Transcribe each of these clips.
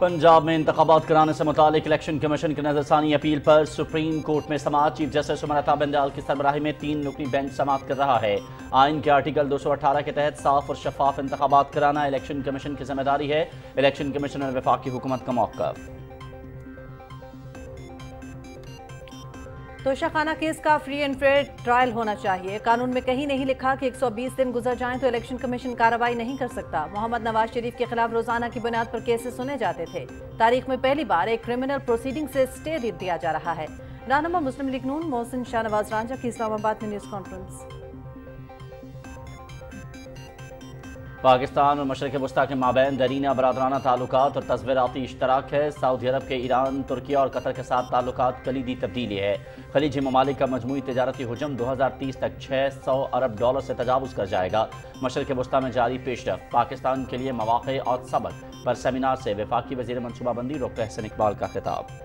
पंजाब में इंतबात कराने से मुतल इलेक्शन कमीशन की नजरसानी अपील पर सुप्रीम कोर्ट में समाज चीफ जस्टिस उमर अता बंजाल की सरबराही में तीन नुकनी बेंच समाप्त कर रहा है आइन के आर्टिकल 218 के तहत साफ और शफाफ इंतबात कराना इलेक्शन कमीशन की जिम्मेदारी है इलेक्शन कमीशन और वफाकी हुकूमत का मौका तोशाखाना केस का फ्री एंड फेयर ट्रायल होना चाहिए कानून में कहीं नहीं लिखा कि 120 दिन गुजर जाएं तो इलेक्शन कमीशन कार्रवाई नहीं कर सकता मोहम्मद नवाज शरीफ के खिलाफ रोजाना की बुनियाद पर केसेस सुने जाते थे तारीख में पहली बार एक क्रिमिनल प्रोसीडिंग से स्टे दिया जा रहा है रानमा मुस्लिम लीग नून मोहसिन शाहनवाज रांझा की इस्लामाबाद में न्यूज कॉन्फ्रेंस पाकिस्तान और मशरक वस्ती के माबैन दरीना बरदराना ताल्लुक और तस्वीरती इश्तराक है सऊदी अरब के ईरान तुर्की और कतर के साथ ताल्लुक कलीदी तब्दीली है खलीजी ममालिक का मजमू तजारती हजम दो हज़ार तीस तक छः सौ अरब डॉलर से तजावज़ कर जाएगा मशरक वस्ती में जारी पेशरफ पाकिस्तान के लिए मौाक़े और सबक पर सेमिनार से वफाकी वजी मनसूबाबंदी डॉक्टर हसन इकबाल का खिताब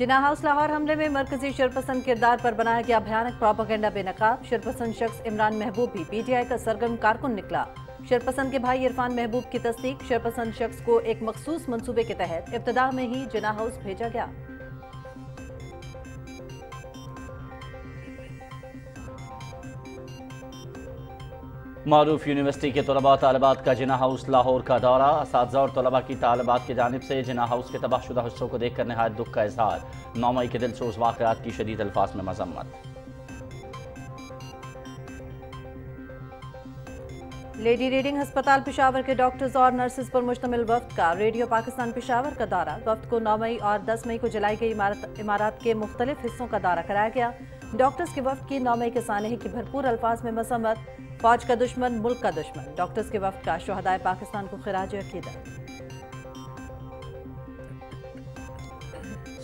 जिना हाउस लाहौर हमले में मरकजी शरपसंद किरदार पर बनाया गया भयानक प्रॉपागेंडा बेनकाब शरपसंद शख्स इमरान महबूब भी पीटीआई का सरगर्म कारकुन निकला शरपसंद के भाई इरफान महबूब की तस्दीक शरपसंद शख्स को एक मखसूस मंसूबे के तहत इब्तदा में ही जिना हाउस भेजा गया मरूफ यूनिवर्सिटी के तलबा तलबात का जिना हाउस लाहौर का दौरा इस और तलबा की तलबात की जानब से जिना हाउस के तबाहशुदा हिस्सों को देखकर नहायत दुख का इजहार नौ मई के दिलचोज वाकत की शदीद अल्फाज में मजम्मत लेडी रीडिंग अस्पताल पिशावर के डॉक्टर्स और नर्सेज पर मुश्तमिल वक्त का रेडियो पाकिस्तान पिशावर का दौरा वक्त को नौ मई और दस मई को जलाई गई इमारत इमारत के मुख्तलिफ हिस्सों का दौरा कराया गया डॉक्टर्स के वफ़ की नौमे सानहे की भरपूर अल्फाज में मसम्मत फौज का दुश्मन मुल्क का दुश्मन डॉक्टर्स के वफ़ का शहदाय पाकिस्तान को खराज अकीदत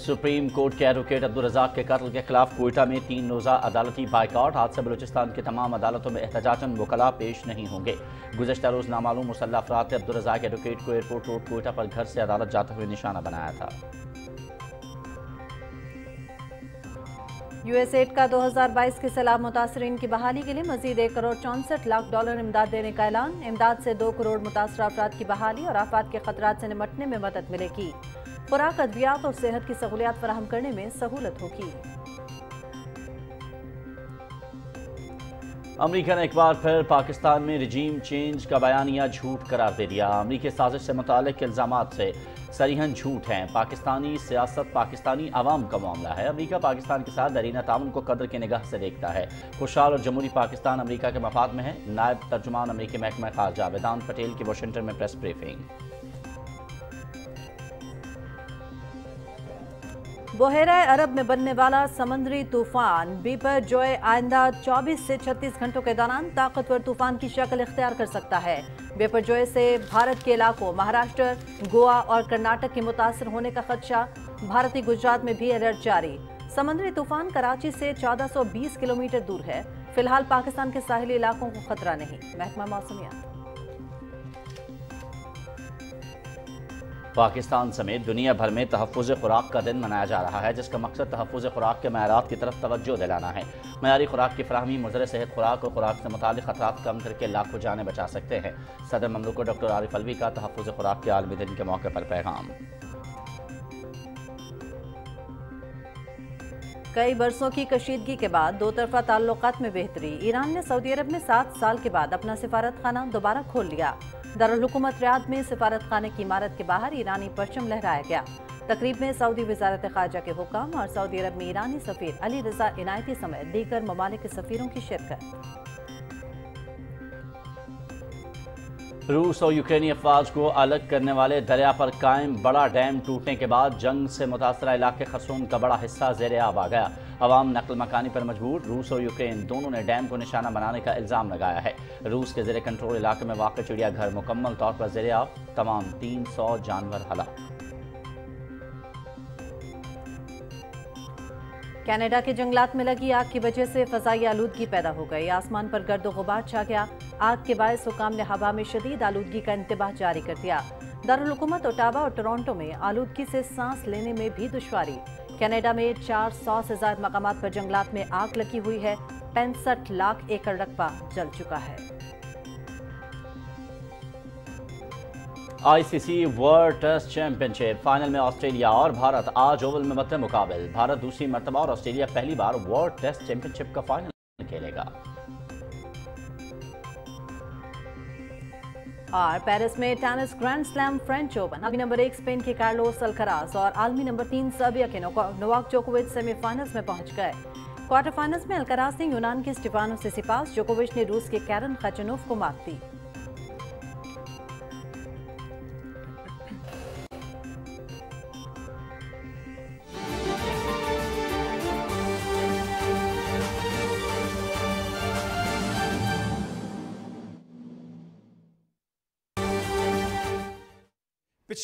सुप्रीम कोर्ट के एडवोकेट अब्दुल रजाक के कत्ल के खिलाफ कोयटा में तीन रोज़ा अदालती बाइकआउट से बलूचिस्तान की तमाम अदालतों में एहतजाजन वकला पेश नहीं होंगे गुजशत रोज़ नामालूम मुसल्ला अफराद ने अब्दुल रजाक एडवोकेट को एयरपोर्ट रोड कोयटा पर घर से अदालत जाते हुए निशाना बनाया था यूएसएड का 2022 के सैलाब मुतासरीन की बहाली के लिए मजीद एक करोड़ चौंसठ लाख डॉलर इमदाद देने का ऐलान इमदाद से दो करोड़ मुतासर अफराद की बहाली और आफात के खतरा से निमटने में मदद मिलेगी खुराक अद्वियात और सेहत की सहूलियात फराहम करने में सहूलत होगी अमरीका ने एक बार फिर पाकिस्तान में रिजीम चेंज का बयानिया झूठ करार दे दिया अमरीकी साजिश से मुतल इल्ज़ाम से सरीहन झूठ हैं पाकिस्तानी सियासत पाकिस्तानी आवाम का मामला है अमरीका पाकिस्तान के साथ दरीना ताउन को कदर की निगाह से देखता है खुशहाल और जमहूरी पाकिस्तान अमरीका के मफाद में है नायब तर्जुमान अमरीकी महकमा खारजा वेदांत पटेल की वाशिंगटन में प्रेस ब्रीफिंग बहरा अरब में बनने वाला समंदरी तूफान बीपर जो आइंदा 24 से 36 घंटों के दौरान ताकतवर तूफान की शक्ल इख्तियार कर सकता है बेपर जोय से भारत के इलाकों महाराष्ट्र गोवा और कर्नाटक के मुतासर होने का खदशा भारतीय गुजरात में भी अलर्ट जारी समंदरी तूफान कराची से 1420 किलोमीटर दूर है फिलहाल पाकिस्तान के साहिली इलाकों को खतरा नहीं महकमा मौसमियात पाकिस्तान समेत दुनिया भर में तहफ़ खुराक का दिन मनाया जा रहा है जिसका मकसद तहफ़ खुराक के मैारा की तरफ तवज्जो दिलाना है मैारी खुराक की फ्राहमी मुजर सेहत खुराक और खुराक से मुतल खतरा कम करके लाखों जाने बचा सकते हैं सदर ममलूको डॉक्टर आरिफ अलवी का तहफ़ खुराक के आलमी दिन के मौके पर पैगाम कई बरसों की कशीदगी के बाद दो तरफा ताल्लुक में बेहतरी ईरान ने सऊदी अरब में सात साल के बाद अपना सिफारत खाना दोबारा खोल लिया दारकूमत रियाद में सिफारत खाना की इमारत के बाहर ईरानी परचम लहराया गया तकरीब में सऊदी वजारत खारजा के हुक्म और सऊदी अरब में ईरानी सफ़ीर अली रजा इनायती समेत दीगर ममालिक सफ़ीरों की शिरकत रूस और यूक्रेनी अफवाज को अलग करने वाले दरिया पर कायम बड़ा डैम टूटने के बाद जंग से मुतासर इलाके खरसून का बड़ा हिस्सा जेर आब आ गया अवाम नकल मकानी पर मजबूर रूस और यूक्रेन दोनों ने डैम को निशाना बनाने का इल्ज़ाम लगाया है रूस के जेर कंट्रोल इलाके में वाक़ चिड़ियाघर मुकम्मल तौर पर जेर आप तमाम तीन सौ जानवर हला कनाडा के जंगलात में लगी आग की वजह से फजाई आलूदगी पैदा हो गई आसमान पर गर्द गुबार छा गया आग के बायस हुकाम ने हवा में शदीद आलूदगी का इंतबाह जारी कर दिया दारकूमत ओटावा और टोरंटो में आलूदगी से सांस लेने में भी दुशारी कनाडा में 400 से ज्यादा मकाम पर जंगलात में आग लगी हुई है पैंसठ लाख एकड़ रकबा जल चुका है ICC world test championship final में ऑस्ट्रेलिया और भारत आज ओवल में मतलब मुकाबल भारत दूसरी मरतबा और ऑस्ट्रेलिया पहली बार वर्ल्ड टेस्ट चैंपियनशिप का फाइनल खेलेगा और पेरिस में tennis grand slam French open आलमी नंबर एक स्पेन के कार्लोस अलखरास और आलमी नंबर तीन सर्बिया के नोवाक जोकोविच सेमीफाइनल्स में पहुंच गए क्वार्टर फाइनल्स में अलकरास ने यूनान के स्टिफानो सिसिपास जोकोविच ने रूस के कैरन खचनोव को मात दी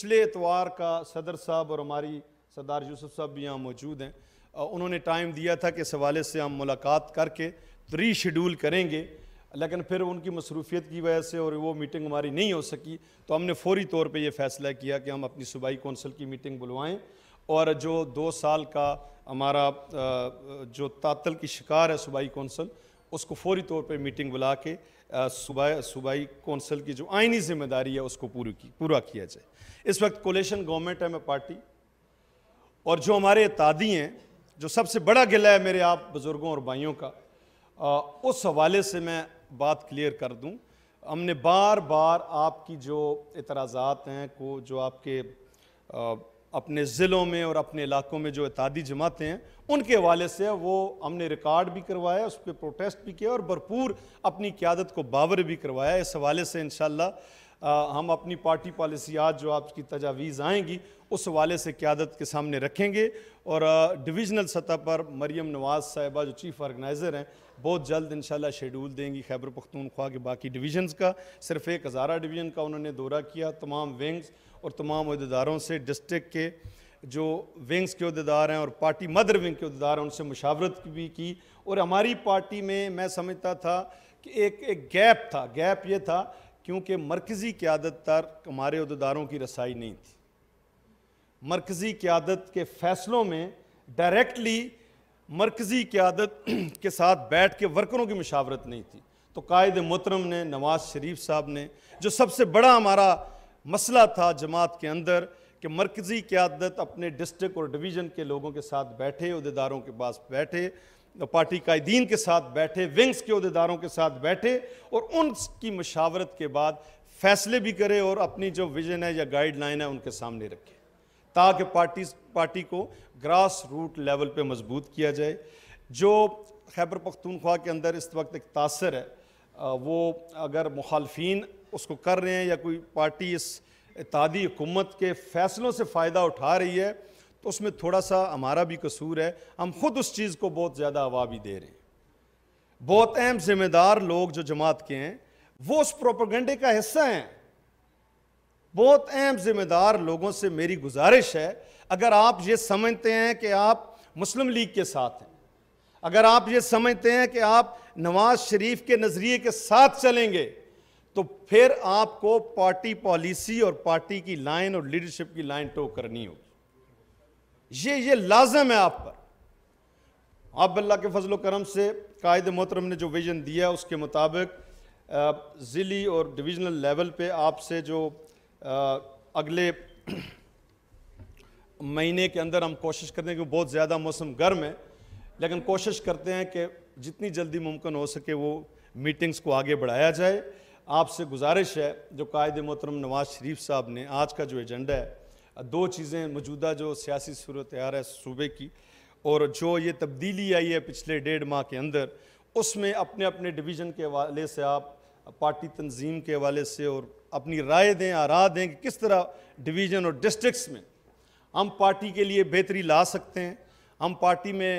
पिछले इतवार का सदर साहब और हमारी सरदार यूसुफ साहब भी यहाँ मौजूद हैं उन्होंने टाइम दिया था कि इस हवाले से हम मुलाकात करके री शेड्यूल करेंगे लेकिन फिर उनकी मसरूफियत की वजह से और वो मीटिंग हमारी नहीं हो सकी तो हमने फौरी तौर पे ये फ़ैसला किया कि हम अपनी सूबाई कौंसिल की मीटिंग बुलवाएं और जो दो साल का हमारा जो तातल की शिकार है सूबाई कौंसिल उसको फौरी तौर पर मीटिंग बुला के सूबाई कौंसिल की जो आइनी जिम्मेदारी है उसको पूरी की पूरा किया जाए इस वक्त कोलेशन गवर्नमेंट है मैं पार्टी और जो हमारे तादी हैं जो सबसे बड़ा गिला है मेरे आप बुज़ुर्गों और भाइयों का आ, उस हवाले से मैं बात क्लियर कर दूं हमने बार बार आपकी जो इतराज़ात हैं को जो आपके आ, अपने ज़िलों में और अपने इलाकों में जो इतादी जमातें हैं उनके हवाले से वो हमने रिकॉर्ड भी करवाया उस पर प्रोटेस्ट भी किया और भरपूर अपनी क्यादत को बावर भी करवाया इस हवाले से इन हम अपनी पार्टी पॉलिसी आज जो आपकी तजावीज़ आएंगी उस हवाले से क्यादत के सामने रखेंगे और डिवीजनल सतह पर मरीम नवाज़ साहिबा जो चीफ़ ऑर्गेनाइज़र हैं बहुत जल्द इन शेड्यूल देंगी खैबर पख्तूनख्वा के बाकी डिवीज़न्स का सिर्फ़ एक हज़ारा डिवीज़न का उन्होंने दौरा किया तमाम विंग्स और तमाम अहदेदारों से डिस्ट्रिक के जो विंग्स के अहदेदार हैं और पार्टी मदर विंग के अहदेदार हैं उनसे मुशावरत भी की और हमारी पार्टी में मैं समझता था कि एक एक गैप था गैप ये था क्योंकि मरकज़ी क्यादत तक हमारे अहदेदारों की रसाई नहीं थी मरकज़ी क्यादत के फ़ैसलों में डायरेक्टली मरकज़ी क्यादत के साथ बैठ के वर्करों की मशावरत नहीं थी तो कायद मोहतरम ने नवाज़ शरीफ साहब ने जो सबसे बड़ा हमारा मसला था जमात के अंदर कि मरकज़ी क्यादत अपने डिस्ट्रिक्ट और डिवीज़न के लोगों के साथ बैठे अहदेदारों के पास बैठे पार्टी कायदीन के साथ बैठे विंग्स के अहदेदारों के साथ बैठे और उनकी मशावरत के बाद फैसले भी करे और अपनी जो विजन है या गाइडलाइन है उनके सामने रखे ताकि पार्टी पार्टी को ग्रास रूट लेवल पर मजबूत किया जाए जो खैबर पख्तूनख्वा के अंदर इस वक्त एक तासर है वो अगर मुखालफी उसको कर रहे हैं या कोई पार्टी इस इतिहादी हुकूमत के फ़ैसलों से फ़ायदा उठा रही है तो उसमें थोड़ा सा हमारा भी कसूर है हम खुद उस चीज़ को बहुत ज़्यादा हवा भी दे रहे हैं बहुत अहम जिम्मेदार लोग जो जमात के हैं वो उस प्रोपोगंडे का हिस्सा हैं बहुत अहम जिम्मेदार लोगों से मेरी गुजारिश है अगर आप ये समझते हैं कि आप मुस्लिम लीग के साथ हैं अगर आप ये समझते हैं कि आप नवाज शरीफ के नज़रिए के साथ चलेंगे तो फिर आपको पार्टी पॉलिसी और पार्टी की लाइन और लीडरशिप की लाइन टो करनी होगी ये ये लाजम है आप पर आप अल्लाह के फजल करम से कायद मोहतरम ने जो विजन दिया उसके मुताबिक ज़िली और डिविजनल लेवल पे आपसे जो आ, अगले महीने के अंदर हम कोशिश करते हैं कि बहुत ज़्यादा मौसम गर्म है लेकिन कोशिश करते हैं कि जितनी जल्दी मुमकिन हो सके वो मीटिंग्स को आगे बढ़ाया जाए आपसे गुजारिश है जो कायद मोहतरम नवाज शरीफ साहब ने आज का जो एजेंडा है दो चीज़ें मौजूदा जो सियासी सूरत है सूबे की और जो ये तब्दीली आई है पिछले डेढ़ माह के अंदर उसमें अपने अपने डिवीज़न के हवाले से आप पार्टी तंजीम के हवाले से और अपनी राय दें आरा दें कि किस तरह डिवीज़न और डिस्ट्रिक्स में हम पार्टी के लिए बेहतरी ला सकते हैं हम पार्टी में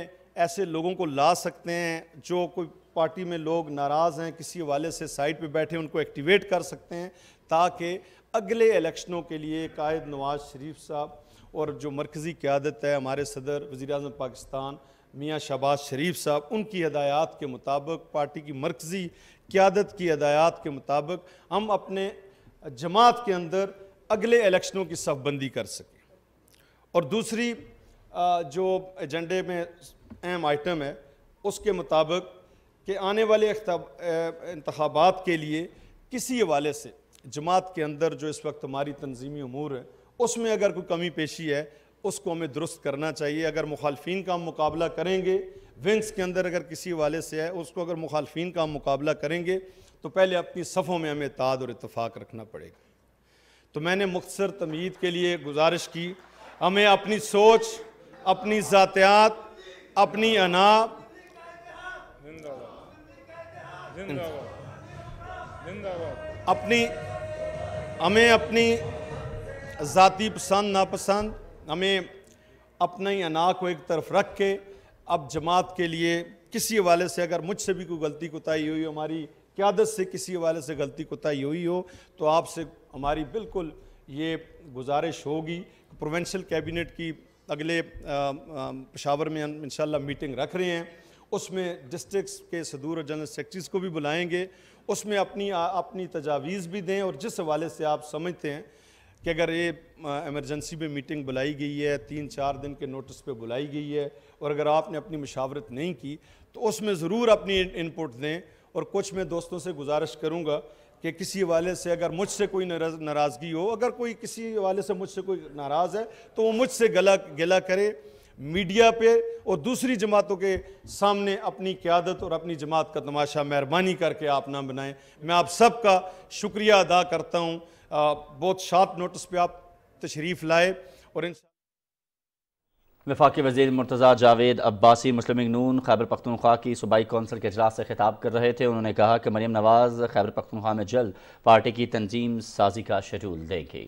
ऐसे लोगों को ला सकते हैं जो कोई पार्टी में लोग नाराज़ हैं किसी वाले से साइड पे बैठे उनको एक्टिवेट कर सकते हैं ताकि अगले इलेक्शनों के लिए कायद नवाज शरीफ साहब और जो मरकज़ी क्यादत है हमारे सदर वज़ी अजम पाकिस्तान मियाँ शहबाज शरीफ साहब उनकी हदायत के मुताबिक पार्टी की मरकज़ी क्यादत की हदायत के मुताबिक हम अपने जमात के अंदर अगले इलेक्शनों की सफबंदी कर सकें और दूसरी जो एजेंडे में अहम आइटम है उसके मुताबिक कि आने वाले इंतबात के लिए किसी हवाले से जमात के अंदर जो इस वक्त हमारी तनजीमी अमूर है उसमें अगर कोई कमी पेशी है उसको हमें दुरुस्त करना चाहिए अगर मुखालफी का हम मुकाबला करेंगे विंग्स के अंदर अगर किसी वाले से है उसको अगर मुखालफी का हम मुकाबला करेंगे तो पहले अपनी सफ़ों में हमें ताद और इतफाक़ रखना पड़ेगा तो मैंने मुख्तर तमीद के लिए गुजारिश की हमें अपनी सोच अपनी ज़ातियात अपनी अना अपनी हमें अपनी ज़ाती पसंद नापसंद हमें अपने अना को एक तरफ रख के अब जमात के लिए किसी हवाले से अगर मुझसे भी कोई गलती कोताही हुई हो हमारी क्यादत से किसी हवाले से गलती कोताही हुई हो तो आपसे हमारी बिल्कुल ये गुजारिश होगी प्रोवेंशल कैबिनेट की अगले पेशावर में इन मीटिंग रख रहे हैं उसमें डिस्ट्रिक्स के सदूर और जनरल सेक्रेटरीज को भी बुलाएंगे उसमें अपनी आ, अपनी तजावीज़ भी दें और जिस हवाले से आप समझते हैं कि अगर ये एमरजेंसी में मीटिंग बुलाई गई है तीन चार दिन के नोटिस पे बुलाई गई है और अगर आपने अपनी मशावरत नहीं की तो उसमें ज़रूर अपनी इनपुट दें और कुछ मैं दोस्तों से गुजारिश करूँगा कि किसी हवाले से अगर मुझसे कोई नाराज़गी हो अगर कोई किसी हवाले से मुझसे कोई नाराज़ है तो वो मुझसे गला गिला करे मीडिया पे और दूसरी जमातों के सामने अपनी क्यादत और अपनी जमात का तमाशा मेहरबानी करके आप ना बनाएं मैं आप सबका शुक्रिया अदा करता हूँ बहुत शार्प नोटिस पे आप तशरीफ़ लाए और इन वफाक वजीर मुर्तज़ा जावेद अब्बासी मुस्लिम नून खैबर पख्तनख्वा की सूबाई कौंसिल के अजलास से खिताब कर रहे थे उन्होंने कहा कि मरीम नवाज़ खैबर पख्तनख्वा में जल्द पार्टी की तंजीम साजी का शेड्यूल देगी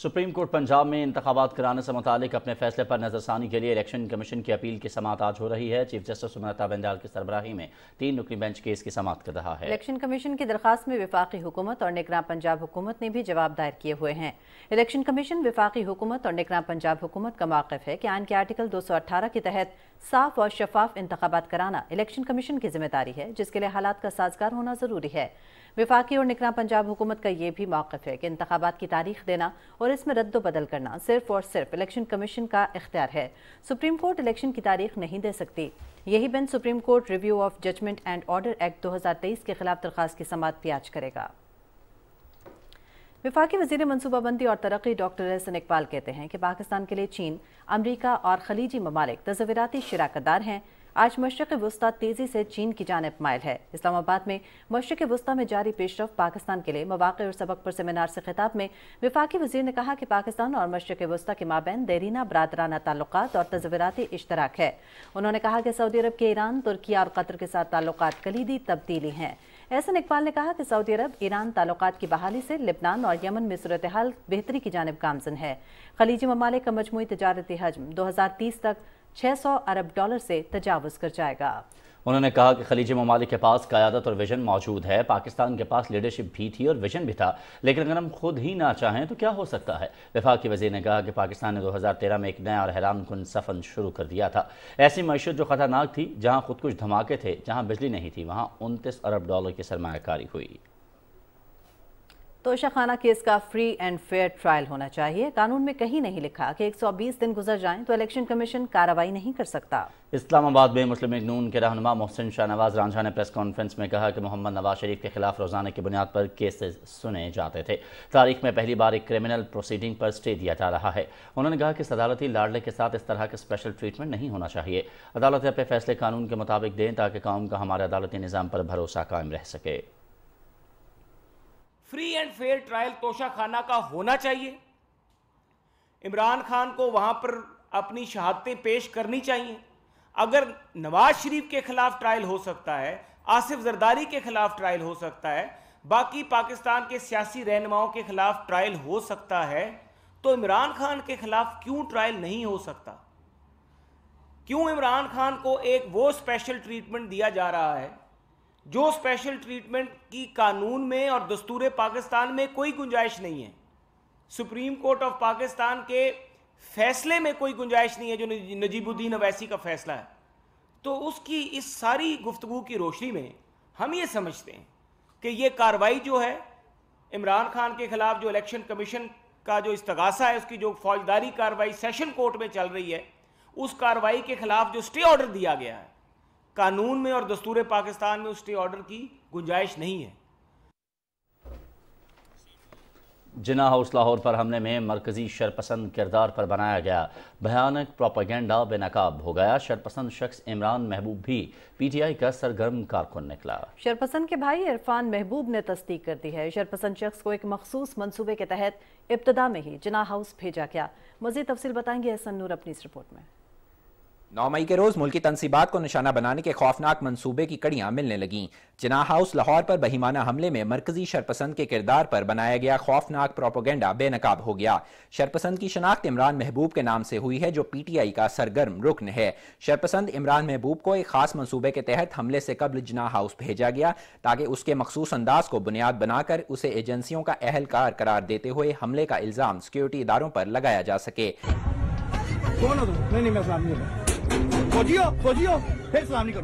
सुप्रीम कोर्ट पंजाब में इंतबात कराने से मुतक अपने फैसले पर नजरसानी के लिए इलेक्शन कमीशन की अपील की समात आज हो रही है चीफ जस्टिस सुमनता बंदाल की सरबराही में तीन नुकली बेंच केस की समात कर रहा है इलेक्शन कमीशन की दरखास्त में विफाकी हुकूमत और निगरान पंजाब हुकूमत ने भी जवाब दायर किए हुए हैं इलेक्शन कमीशन विफाकी हुकूमत और निगरान पंजाब हुकूमत का मौकफ है कि आन के आर्टिकल दो सौ अठारह के तहत साफ और शफाफ इंतबात कराना इलेक्शन कमीशन की जिम्मेदारी है जिसके लिए हालात का साजगार होना ज़रूरी है विफाकी और निकरा पंजाब हुकूमत का यह भी मौक़ है कि इंतबात की तारीख देना और इसमें रद्द बदल करना सिर्फ और सिर्फ इलेक्शन कमीशन का इख्तियार है सुप्रीम कोर्ट इलेक्शन की तारीख नहीं दे सकती यही बिन supreme court review of judgment and order act तेईस के खिलाफ दरख्वास्त की समात भी आज करेगा विफाकी वजीर मनसूबाबंदी और तरक्की डॉक्टर रहसन इकबाल कहते हैं कि पाकिस्तान के लिए चीन अमरीका और खलीजी ममालिक शराकत दार हैं आज मशरक वस्ती तेज़ी से चीन की जानब मायल है इस्लामाबाद में मशरक वस्ती में जारी पेशरफ पाकिस्तान के लिए मौाक़ और सबक पर सेमिनार से खिताब में विफाक वजीर ने कहा कि पाकिस्तान और मशरक वस्ती के माबेन देरीना बरदराना ताल्लुक और तजवीराती इश्तराक है उन्होंने कहा कि सऊदी अरब के ईरान तुर्की और कतर के साथ ताल्लुक कलीदी तब्दीली हैं एहसन इकबाल ने कहा कि सऊदी अरब ईरान ताल्लुक की बहाली से लिबनान और यमन में सूरत हाल बेहतरी की जानब गामजन है खलीजी ममालिक का मजमू तजारती हजम दो हज़ार तीस तक छः सौ अरब डॉलर से तजावज़ कर जाएगा उन्होंने कहा कि खलीज ममालिक के पास क़्यादत और विजन मौजूद है पाकिस्तान के पास लीडरशिप भी थी और विजन भी था लेकिन अगर हम खुद ही ना चाहें तो क्या हो सकता है विफाक की वजीर ने कहा कि पाकिस्तान ने दो हज़ार तेरह में एक नया और हैरान कन सफन शुरू कर दिया था ऐसी मीशत जो ख़तरनाक थी जहाँ खुद कुछ धमाके थे जहाँ बिजली नहीं थी वहाँ उनतीस अरब डॉलर की सरमाकारी हुई तोशाखाना केस का फ्री एंड फेयर ट्रायल होना चाहिए कानून में कहीं नहीं लिखा कि 120 दिन गुजर जाएं तो इलेक्शन कमीशन कार्रवाई नहीं कर सकता इस्लामाबाद में मुस्लिम नून के रहनुमा मोहसिन शाहनवाज रांझा ने प्रेस कॉन्फ्रेंस में कहा कि मोहम्मद नवाज शरीफ के खिलाफ रोजाना की बुनियाद पर केसेस सुने जाते थे तारीख में पहली बार एक क्रिमिनल प्रोसीडिंग पर स्टे दिया जा रहा है उन्होंने कहा कि अदालती लाडले के साथ इस तरह के स्पेशल ट्रीटमेंट नहीं होना चाहिए अदालत अपने फैसले कानून के मुताबिक दें ताकि कौम का हमारे अदालती निज़ाम पर भरोसा कायम रह सके free and fair trial Toshakhana का होना चाहिए इमरान खान को वहाँ पर अपनी शहादतें पेश करनी चाहिए अगर नवाज शरीफ के खिलाफ ट्रायल हो सकता है आसिफ जरदारी के खिलाफ ट्रायल हो सकता है बाकी पाकिस्तान के सियासी रहनुमाओं के खिलाफ ट्रायल हो सकता है तो इमरान खान के खिलाफ क्यों ट्रायल नहीं हो सकता क्यों इमरान खान को एक वो स्पेशल ट्रीटमेंट दिया जा रहा है जो स्पेशल ट्रीटमेंट की कानून में और दस्तूर पाकिस्तान में कोई गुंजाइश नहीं है सुप्रीम कोर्ट ऑफ पाकिस्तान के फैसले में कोई गुंजाइश नहीं है जो नजीबुद्दीन अवैसी का फैसला है तो उसकी इस सारी गुफ्तु की रोशनी में हम ये समझते हैं कि ये कार्रवाई जो है इमरान खान के ख़िलाफ़ जो इलेक्शन कमीशन का जो इस्तगासा है उसकी जो फौजदारी कार्रवाई सेशन कोर्ट में चल रही है उस कार्रवाई के ख़िलाफ़ जो स्टे ऑर्डर दिया गया है कानून में और दस्तूर पाकिस्तान में उस स्टे ऑर्डर की गुंजाइश नहीं है जिना हाउस लाहौर पर हमले में मरकजी शरपसंद किरदार पर बनाया गया भयानक प्रोपागेंडा बेनकाब हो गया शरपसंद शख्स इमरान महबूब भी पी टी आई का सरगर्म कारकुन निकला शरपसंद के भाई इरफान महबूब ने तस्दीक कर दी है शरपसंद शख्स को एक मखसूस मनसूबे के तहत इब्तदा में ही जिना हाउस भेजा गया मजीद तफसी बताएंगे नूर अपनी इस रिपोर्ट में नौ मई के रोज मुल्की तनसीबात को निशाना बनाने के खौफनाक मंसूबे की कड़ियां मिलने लगीं जिना हाउस लाहौर पर बहिमाना हमले में मरकजी शरपसंद के किरदार पर बनाया गया खौफनाक प्रोपोगेंडा बेनकाब हो गया शरपसंद की शनाख्त इमरान महबूब के नाम से हुई है जो पी टी आई का सरगर्म रुकन है शरपसंद इमरान महबूब को एक खास मनसूबे के तहत हमले से कबल जना हाउस भेजा गया ताकि उसके मखसूस अंदाज को बुनियाद बनाकर उसे एजेंसियों का अहलकार करार देते हुए हमले का इल्ज़ाम सिक्योरिटी इदारों पर लगाया जा सके नहीं नहीं खोजियो खोजियो फिर सलाम नहीं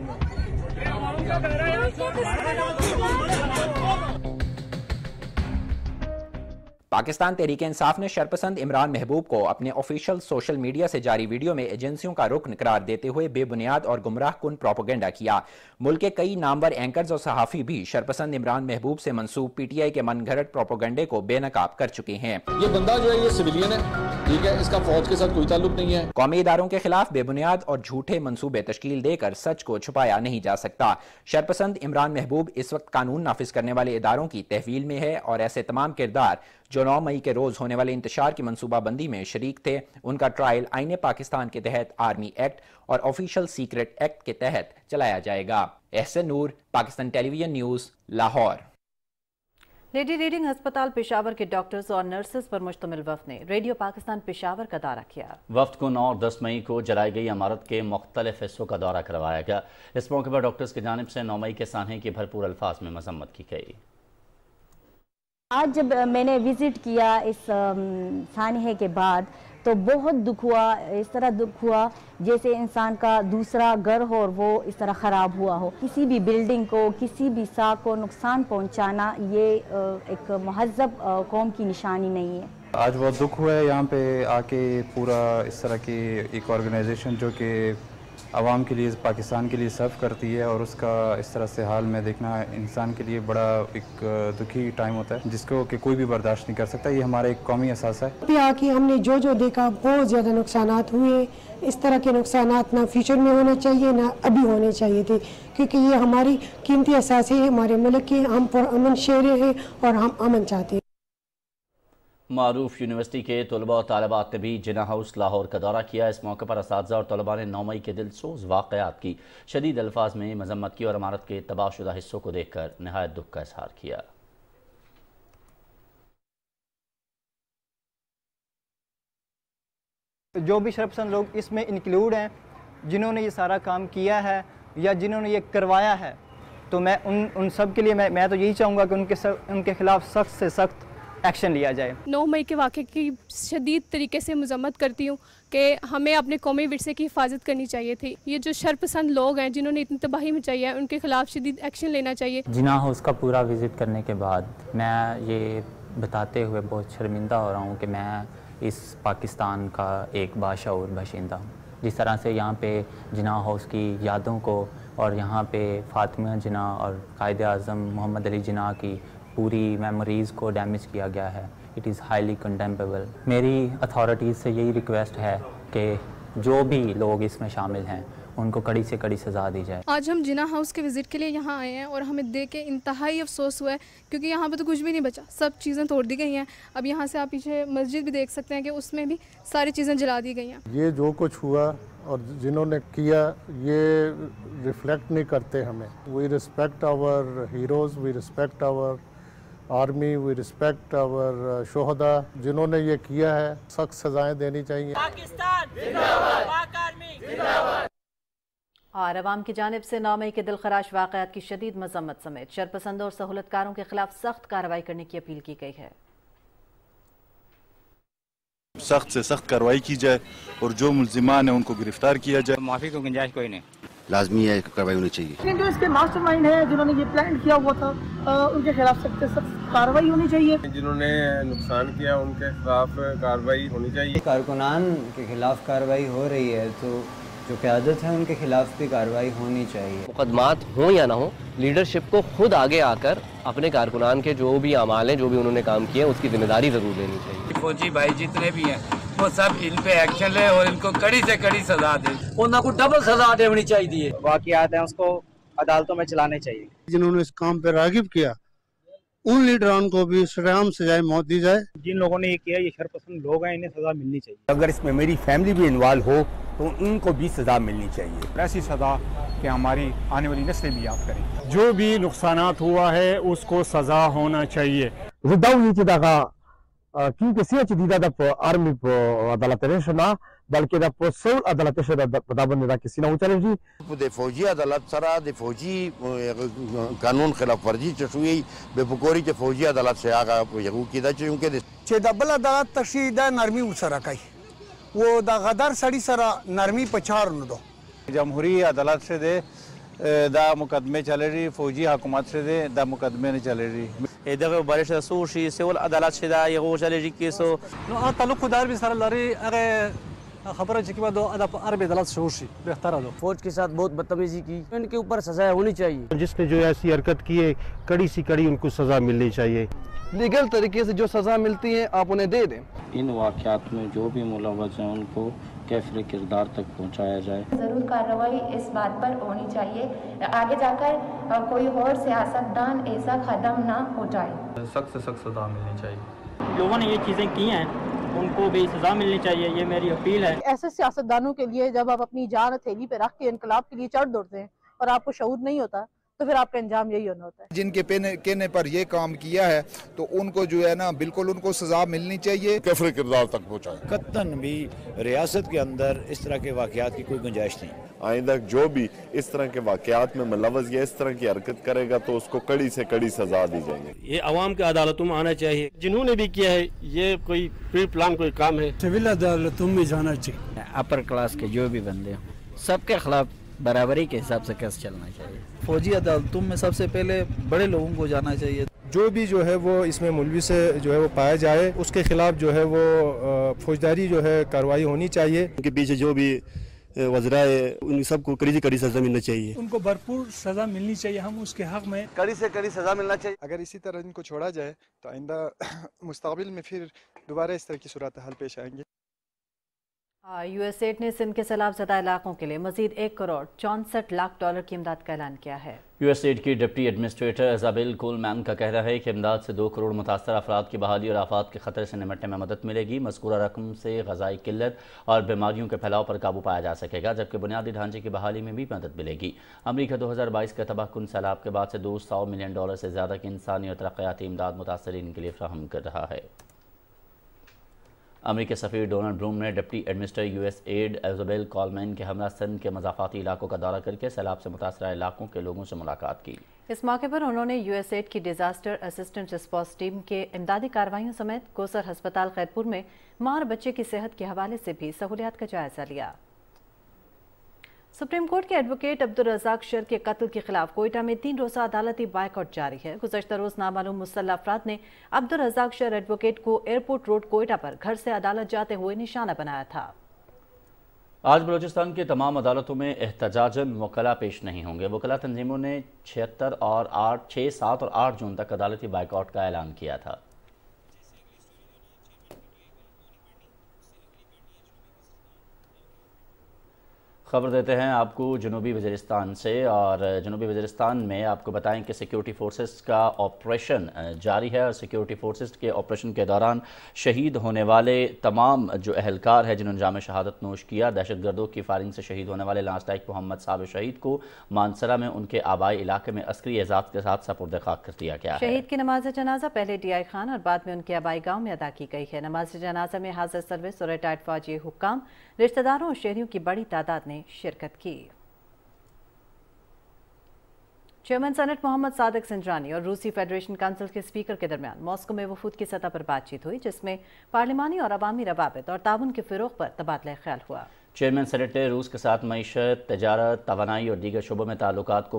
पाकिस्तान तहरीक इंसाफ ने शरपसंद इमरान महबूब को अपने ऑफिशियल सोशल मीडिया से जारी वीडियो में एजेंसियों का रुख करार देते हुए बेबुनियाद और गुमराह कन प्रोपोगेंडा किया मुल्क के कई नामवर एंकर्स और सहाफ़ी भी शरपसंद इमरान महबूब से मनसूब पीटीआई के मनगढ़ प्रोपोगंडे को बेनकाब कर चुके हैं ये बंदा जो है ये सिविलियन है ठीक है इसका फौज के साथ कोई ताल्लुक नहीं है कौमी इदारों के खिलाफ बेबुनियाद और झूठे मनसूबे तश्कील देकर सच को छुपाया नहीं जा सकता शरपसंद इमरान महबूब इस वक्त कानून नाफिज करने वाले इदारों की तहवील में है और ऐसे तमाम किरदार जो नौ मई के रोज़ होने वाले इंतजार की मनसूबाबंदी में शरीक थे उनका ट्रायल आईने पाकिस्तान के तहत आर्मी एक्ट और ऑफिशियल सीक्रेट एक्ट के तहत चलाया जाएगा Ehsan Noor Pakistan television news Lahore lady reading अस्पताल पेशावर के डॉक्टर्स और नर्सेज पर मुश्तमिल वफ ने रेडियो पाकिस्तान पेशावर का दौरा किया वफ्त को नौ और दस मई को जलाई गई इमारत के मुख्तलिफ हिस्सों का दौरा करवाया गया इस मौके पर डॉक्टर्स की जानब से नौ मई के सानहे की भरपूर अल्फाज में मजम्मत की गई आज जब मैंने विजिट किया इस सानहे के बाद तो बहुत दुख हुआ इस तरह दुख हुआ जैसे इंसान का दूसरा घर हो और वो इस तरह ख़राब हुआ हो किसी भी बिल्डिंग को किसी भी साख को नुकसान पहुंचाना ये एक महजब कौम की निशानी नहीं है आज बहुत दुख हुआ है यहाँ पे आके पूरा इस तरह की एक ऑर्गेनाइजेशन जो कि आवाम के लिए पाकिस्तान के लिए सर्व करती है और उसका इस तरह से हाल में देखना इंसान के लिए बड़ा एक दुखी टाइम होता है जिसको कि कोई भी बर्दाश्त नहीं कर सकता ये हमारा एक कौमी एहसास है अभी आके हमने जो जो देखा बहुत ज़्यादा नुकसान हुए इस तरह के नुकसान ना फ्यूचर में होने चाहिए ना अभी होने चाहिए थे क्योंकि ये हमारी कीमती एहसास है हमारे मुल्क के हम अमन शेर हैं और हम अमन चाहते हैं मरूफ यूनिवर्सिटी के तलबा और तलबात ने भी जिना हाउस लाहौर का दौरा किया इस मौके पर इस और तलबा ने नौमई के दिलसोज वाक़ात की शदीद अल्फाज में मजम्मत की और इमारत के तबाहशुदा हिस्सों को देख कर नहायत दुख का इजहार किया जो भी शरपसन लोग इसमें इंक्लूड हैं जिन्होंने ये सारा काम किया है या जिन्होंने ये करवाया है तो मैं उन उन सब के लिए मैं मैं तो यही चाहूँगा कि उनके सब उनके खिलाफ सख्त से सख्त एक्शन लिया जाए नौ मई के वाक़े की शदीद तरीके से मजम्मत करती हूँ कि हमें अपने कौमी वरसे की हिफाजत करनी चाहिए थी ये जो शरपसंद लोग हैं जिन्होंने इतनी तबाही मचाई है उनके खिलाफ शदीद एक्शन लेना चाहिए जिना हाउस का पूरा विज़िट करने के बाद मैं ये बताते हुए बहुत शर्मिंदा हो रहा हूँ कि मैं इस पाकिस्तान का एक बादशाह और बाशिंदा हूँ जिस तरह से यहाँ पे जिना हाउस की यादों को और यहाँ पे फातिमा जिना और कायद अज़म मोहम्मद अली जिना की पूरी मेमोरीज़ को डैमेज किया गया है इट इज़ हाईली कंटेम्पेबल मेरी अथॉरिटीज़ से यही रिक्वेस्ट है कि जो भी लोग इसमें शामिल हैं उनको कड़ी से कड़ी सजा दी जाए आज हम जिना हाउस के विजिट के लिए यहाँ आए हैं और हमें देख के इंतहाई अफसोस हुआ है क्योंकि यहाँ पे तो कुछ भी नहीं बचा सब चीज़ें तोड़ दी गई हैं अब यहाँ से आप पीछे मस्जिद भी देख सकते हैं कि उसमें भी सारी चीज़ें जला दी गई हैं ये जो कुछ हुआ और जिन्होंने किया ये रिफ्लेक्ट नहीं करते हमें we respect our heroes we respect our army we respect our शोहदा जिन्होंने ये किया है सख्त सजाएं देनी चाहिए पाकिस्तान और आवाम की जानब से नौ मई के दिलखराश वाकत की शदीद मजम्मत समेत शरपसंद और सहूलतकारों के खिलाफ सख्त कार्रवाई करने की अपील की गई है सख्त से सख्त कार्रवाई की जाए और जो मुलजिमान है उनको गिरफ्तार किया जाए माफी को तो गुंजाइश कोई नहीं लाजमी है कार्रवाई होनी चाहिए लेकिन जो इसके मास्टरमाइंड है जिन्होंने ये प्लान किया हुआ था आ, उनके खिलाफ सख्त कार्रवाई होनी चाहिए जिन्होंने नुकसान किया उनके खिलाफ कार्रवाई होनी चाहिए कारकुनान के खिलाफ कार्रवाई हो रही है तो जो क्यादत है उनके खिलाफ भी कार्रवाई होनी चाहिए मुकदमात हो या ना हो लीडरशिप को खुद आगे आकर अपने कारकुनान के जो भी अमाल हैं जो भी उन्होंने काम किए उसकी जिम्मेदारी ज़रूर लेनी चाहिए फौजी भाई जितने भी हैं वो सब इन पे एक्शन ले और इनको कड़ी से कड़ी सजा दे उनको डबल सजा देनी चाहिए वाकियात है उसको अदालतों में चलाने चाहिए जिन्होंने इस काम पे रागिब किया उन लीडरों को भी सराम सजाए मौत दी जाए जिन लोगों ने ये किया ये शरपसंद लोग हैं इन्हें सजा मिलनी चाहिए अगर इसमें मेरी फैमिली भी इन्वॉल्व हो तो उनको भी सजा मिलनी चाहिए ऐसी सजा कि हमारी आने वाली नस्लें भी याद करें जो भी नुकसान हुआ है उसको सजा होना चाहिए کیونکە سێکی دیدا دە ئارمی عدالەتەرێش نا بەڵکێ دە پۆ سەول عدالەتەش بەدابنێدا کەسینا وتەرەژی دفۆجی عدالەت سەرا دفۆجی قانون خلافەرجی چشوی بپکۆری کە فۆجی عدالەت شیاغا یغوکیدا چونکە چې د بل عدالت تشي د نرمي وسره کوي و د غدر سړی سره نرمي په چار نه دو جمهوریت عدالت شه ده და მუკადმე ჩალერი ფოჯი ჰაკუმატშედე खबर है अरब अदालत से होशी बेहतर है फौज के साथ बहुत बदतमीजी की इनके ऊपर सजा होनी चाहिए जिसने जो ऐसी हरकत की है कड़ी सी कड़ी उनको सजा मिलनी चाहिए लीगल तरीके से जो सजा मिलती है आप उन्हें दे दें इन वाकयात में जो भी मुलवज हैं उनको कैफरे किरदार तक पहुंचाया जाए ज़रूर कार्रवाई इस बात पर होनी चाहिए आगे जाकर कोई और सियासतदान ऐसा खत्म ना जाए सख्त से सख्त सजा मिलनी चाहिए लोगों ने ये चीज़ें की हैं उनको भी सजा मिलनी चाहिए ये मेरी अपील है ऐसे सियासतदानों के लिए जब आप अपनी जान हथेली पे रख के इनकलाब के लिए चढ़ दौड़ते हैं और आपको शूर नहीं होता तो फिर आपका अंजाम यही होना होता है जिनके कहने पर ये काम किया है तो उनको जो है ना बिल्कुल उनको सजा मिलनी चाहिए किरदार तक पहुँचा कतन भी रियासत के अंदर इस तरह के वाकत की कोई गुंजाइश नहीं आइंदा जो भी इस तरह के वाकत में मुलवज या इस तरह की हरकत करेगा तो उसको कड़ी से कड़ी सजा दी जाएगी ये आवाम के अदालतों में आना चाहिए जिन्होंने भी किया है ये कोई प्री प्लान कोई काम है सिविल अदालतों में जाना चाहिए अपर क्लास के जो भी बंदे सबके खिलाफ बराबरी के हिसाब से कैसे चलना चाहिए फौजी अदालतों में सबसे पहले बड़े लोगों को जाना चाहिए जो भी जो है वो इसमें मुलविस जो है वो पाया जाए उसके खिलाफ जो है वो फौजदारी जो है कार्रवाई होनी चाहिए उनके पीछे जो भी वजरा उन सबको कड़ी से कड़ी सजा मिलना चाहिए उनको भरपूर सजा मिलनी चाहिए हम उसके हक में कड़ी से कड़ी सजा मिलना चाहिए अगर इसी तरह इनको छोड़ा जाए तो आइंदा मुस्तबिल में फिर दोबारा इस तरह की सूरत हाल पेश आएंगे यूएसएड हाँ, ने सिंध के सैलाब जदा इलाकों के लिए मजीद एक करोड़ चौंसठ लाख डॉलर की इमदाद का ऐलान किया है यूएसएड की डिप्टी एडमिनिस्ट्रेटर इजाबिल कोलमैन का कहना है कि इमदाद से दो करोड़ मुतासर अफराद की बहाली और आफात के खतरे से निमटने में मदद मिलेगी मस्कूरा रकम से गजाई किल्लत और बीमारियों के फैलाव पर काबू पाया जा सकेगा जबकि बुनियादी ढांचे की बहाली में भी मदद मिलेगी अमरीका दो हज़ार बाईस के कुन सैलाब के बाद से दो सौ मिलियन डॉलर से ज़्यादा की इंसानी और तरक्याती इमदाद मुतासरीन के लिए फ्राहम कर रहा है अमरीकी सफ़ी डोनाल्ड ब्रूम ने deputy administer U S aid Isobel Coleman के हमरा सिंध के मजाफाती इलाकों का दौरा करके सैलाब से मुतासर इलाकों के लोगों से मुलाकात की इस मौके पर उन्होंने यू एस एड की डिज़ास्टर असिस्टेंट रिस्पॉन्स टीम के इमदादी कार्रवाई समेत कोसर हस्पताल खैरपुर में मार बच्चे की सेहत के हवाले से भी सहूलियात का जायजा लिया सुप्रीम कोर्ट के एडवोकेट अब्दुल रजाक शर के कत्ल के खिलाफ कोयटा में तीन रोजा अदालती बायकॉट जारी है गुजशत रोज नामालूम मुसल अफराद ने अब्दुल रजाक शर एडवोकेट को एयरपोर्ट रोड कोयटा पर घर से अदालत जाते हुए निशाना बनाया था आज बलोचिस्तान की तमाम अदालतों में एहतजाजन वकला पेश नहीं होंगे वकला तंजीमों ने छिहत्तर और आठ छः सात और आठ जून तक अदालती बाइकआउट का ऐलान किया था खबर देते हैं आपको जनूबी वजरिस्तान से और जनूबी वजरिस्तान में आपको बताएं कि सिक्योरिटी फोर्सेस का ऑपरेशन जारी है और सिक्योरिटी फोर्सेस के ऑपरेशन के दौरान शहीद होने वाले तमाम जो अहलकार है जिन्होंने जाम शहादत नोश किया दहशत गर्दों की फायरिंग से शहीद होने वाले लास्टाइक मोहम्मद साहब शहीद को मानसरा में उनके आबाई इलाके में अस्करी एजाज के साथ सपुरद खाक कर दिया गया शहीद की नमाज जनाजा पहले डी आई खान और बाद में उनके आबाई गाँव में अदा की गई है नमाज जनाजा में हाजिर सर्विस और रिटायर्ड फौजी हुक्म रिश्तेदारों और शहरियों की बड़ी तादाद ने शिरकत की चेयरमैन सेनेट मोहम्मद सादक सिंजरानी और रूसी फेडरेशन काउंसिल के स्पीकर के दरमियान मॉस्को में वफूद की सतह पर बातचीत हुई जिसमें पार्लिमानी और अवामी रवाबित और ताउन के फ़रोग पर तबादला ख्याल हुआ चेयरमैन सेनेटर रूस के साथ मीशत तजारत तोानाई और दीगर शुबों में ताल्लुक को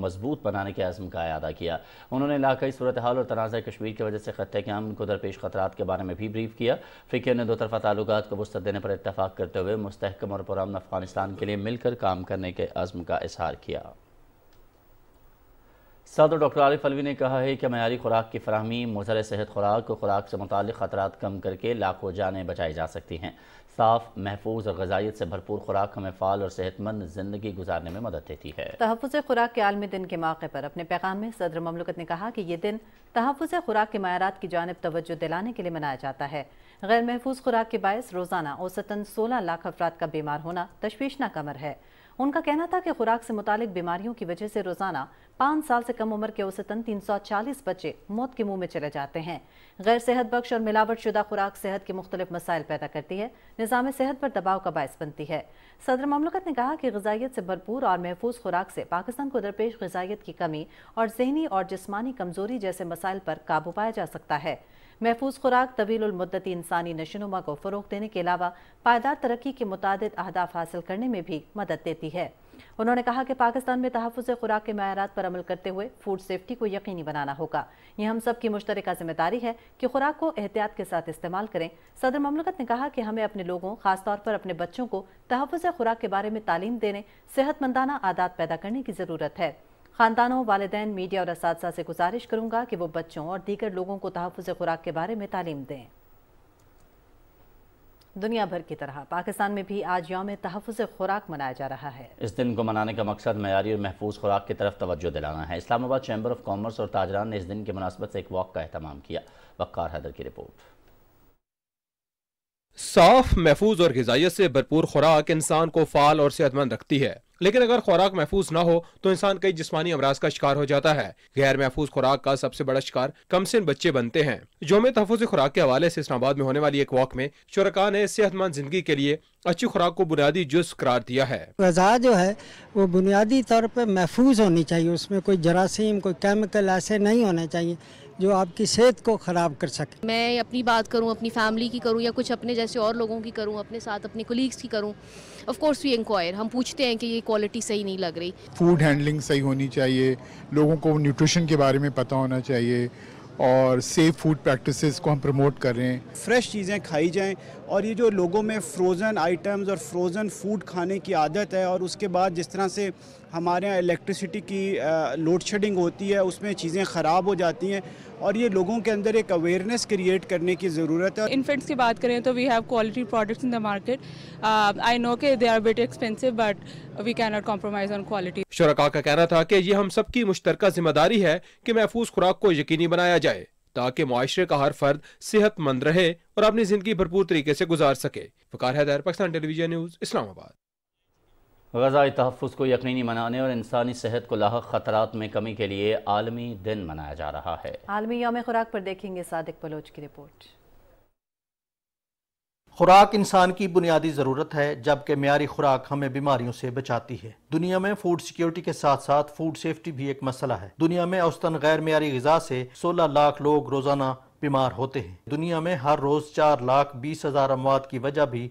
मजबूत बनाने के आज़म का अदा किया उन्होंने इलाकई सूरत हाल और तनाज़ कश्मीर की वजह से खत्े के अमन को दरपेश खतरा के बारे में भी ब्रीफ किया फिक्र ने दो तरफ़ा ताल्लुक को वस्त देने पर इतफाक़ करते हुए मुस्तकम और पुरान अफगानिस्तान के लिए मिलकर काम करने के आज़म का इजहार किया सदर डॉक्टर आरिफ अलवी ने कहा है कि मैारी खुराक की फरहमी मुजर सेहत खुराक खुराक से मुतल ख़तरा कम करके लाखों जानें बचाई जा सकती हैं साफ महफूज और गजाइत से भरपूर खुराक हमें फाल और सेहतमंद जिंदगी गुजारने में मदद देती है तहफ़ खुराक के आलमी दिन के मौके पर अपने पैगाम में सदर ममलकत ने कहा कि ये दिन तहफ़ खुराक के मैारा की जानब तोज्जो दिलाने के लिए मनाया जाता है गैर महफूज खुराक के बायस रोज़ाना औसतन सोलह लाख अफराद का बीमार होना तश्वीशना कमर है उनका कहना था कि खुराक से मुतल बीमारियों की वजह से रोज़ाना पाँच साल से कम उम्र के औसतन 340 बच्चे मौत के मुंह में चले जाते हैं गैर सेहत बख्श और मिलावट शुदा खुराक सेहत के मुख्तलिफ मसाइल पैदा करती है निज़ाम सेहत पर दबाव का बायस बनती है सदर ममलकत ने कहा कि गजाइत से भरपूर और महफूज खुराक से पाकिस्तान को दरपेश गजाइत की कमी और जहनी और जिसमानी कमजोरी जैसे मसाइल पर काबू पाया जा सकता है महफूज खुराक तवीलमदती इंसानी नशोनुमा को फ़रोग देने के अलावा पायदार तरक्की के मुतद अहदाफ हासिल करने में भी मदद देती है उन्होंने कहा कि पाकिस्तान में तहफ़ खुराक के मैारा पर अमल करते हुए फूड सेफ्टी को यकीनी बनाना होगा यह हम सब की मुश्तर जिम्मेदारी है कि खुराक को एहतियात के साथ इस्तेमाल करें सदर ममलकत ने कहा कि हमें अपने लोगों खासतौर पर अपने बच्चों को तहफ़ खुराक के बारे में तालीम देने सेहतमंदाना आदात पैदा करने की ज़रूरत है खानदानों वालदेन मीडिया और इस से गुजारिश करूँगा कि वो बच्चों और दीगर लोगों को तहफ़ खुराक के बारे में तालीम दें दुनिया भर की तरह पाकिस्तान में भी आज योम तहफ़ खुराक मनाया जा रहा है इस दिन को मनाने का मकसद मैारी और महफूज खुराक की तरफ तवज्जो दिलाना है इस्लामाबाद चैम्बर ऑफ कॉमर्स और ताजरान ने इस दिन की मुनासबत से एक वॉक का अहतमाम किया वक़ार हैदर की रिपोर्ट साफ महफूज और गजाइत से भरपूर खुराक इंसान को फाल और सेहतमंद रखती है लेकिन अगर खुराक महफूज ना हो तो इंसान कई जिसमानी अमराज का शिकार हो जाता है गैर महफूज खुराक का सबसे बड़ा शिकार कमसिन बच्चे बनते हैं जोमे तहफुज खुराक के हवाले से इस्लाबाद में होने वाली एक वॉक में शुरा ने सेहतमंद जिंदगी के लिए अच्छी खुराक को बुनियादी जुज करार दिया है गजा जो है वो बुनियादी तौर पर महफूज होनी चाहिए उसमें कोई जरासीम कोई केमिकल ऐसे नहीं होने चाहिए जो आपकी सेहत को ख़राब कर सके मैं अपनी बात करूँ अपनी फैमिली की करूँ या कुछ अपने जैसे और लोगों की करूँ अपने साथ अपने कोलीग्स की करूँ ऑफकोर्स वी इंक्वायर हम पूछते हैं कि ये क्वालिटी सही नहीं लग रही फूड हैंडलिंग सही होनी चाहिए लोगों को न्यूट्रिशन के बारे में पता होना चाहिए और सेफ फूड प्रैक्टिसेस को हम प्रमोट कर रहे हैं फ्रेश चीज़ें खाई जाएं और ये जो लोगों में फ्रोज़न आइटम्स और फ्रोज़न फूड खाने की आदत है और उसके बाद जिस तरह से हमारे यहाँ इलेक्ट्रिसिटी की लोड शेडिंग होती है उसमें चीज़ें ख़राब हो जाती हैं और ये लोगों के अंदर एक अवेयरनेस क्रिएट करने की ज़रूरत है इन्फेंट्स की बात करें तो we have quality products in the market I know के they are bit expensive but we can not compromise on quality शुरा का कहना था कि ये हम सबकी मुश्तरक जिम्मेदारी है कि महफूज खुराक को यकीनी बनाया जाए ताकि माशरे का हर फर्द सेहतमंद रहे और अपनी जिंदगी भरपूर तरीके से गुजार सके फ़कार हैदर पाकिस्तान टेलीविजन न्यूज़ इस्लामाबाद गजा तहफ़ को यकीनी बनाने और इंसानी सेहत को लाक ख़तरात में कमी के लिए आलमी दिन मनाया जा रहा है आलमी योम खुराक पर देखेंगे सादिक बलोच की रिपोर्ट खुराक इंसान की बुनियादी ज़रूरत है जबकि मीरी खुराक हमें बीमारियों से बचाती है दुनिया में फूड सिक्योरिटी के साथ साथ फूड सेफ्टी भी एक मसला है दुनिया में औसतन गैर मीरी गजा से 16 लाख लोग रोज़ाना बीमार होते हैं दुनिया में हर रोज़ चार लाख बीस हज़ार अमवात की वजह भी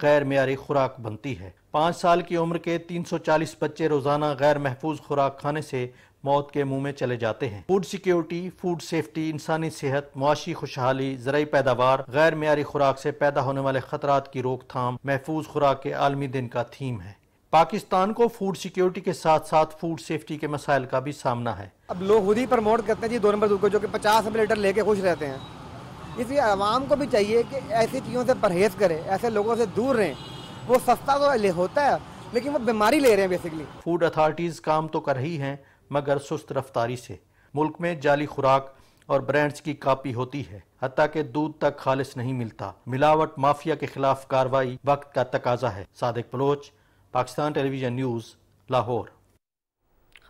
गैर मीरी खुराक बनती है पाँच साल की उम्र के तीन सौ चालीस बच्चे रोज़ाना गैर महफूज खुराक खाने से मौत के मुंह में चले जाते हैं फूड सिक्योरिटी फूड सेफ्टी इंसानी सेहत मुआशी खुशहाली जरिए पैदावार गैर मीरी खुराक से पैदा होने वाले खतरा की रोकथाम महफूज खुराक के आलमी दिन का थीम है पाकिस्तान को फूड सिक्योरिटी के साथ साथ फूड सेफ्टी के मसाइल का भी सामना है अब लोग खुद ही प्रमोट करते हैं जी दो नंबर दूध को जो कि पचास रुपये लीटर लेके खुश रहते हैं इसलिए आवाम को भी चाहिए कि ऐसी चीज़ों से परहेज करें ऐसे लोगों से दूर रहें वो सस्ता तो होता है लेकिन वो बीमारी ले रहे हैं बेसिकली फूड अथॉरिटीज़ काम तो कर रही हैं मगर सुस्त रफ्तारी से मुल्क में जाली खुराक और ब्रांड्स की कापी होती है हती के दूध तक खालिश नहीं मिलता मिलावट माफिया के खिलाफ कार्रवाई वक्त का तकाजा है सादिक बलोच पाकिस्तान टेलीविजन न्यूज़ लाहौर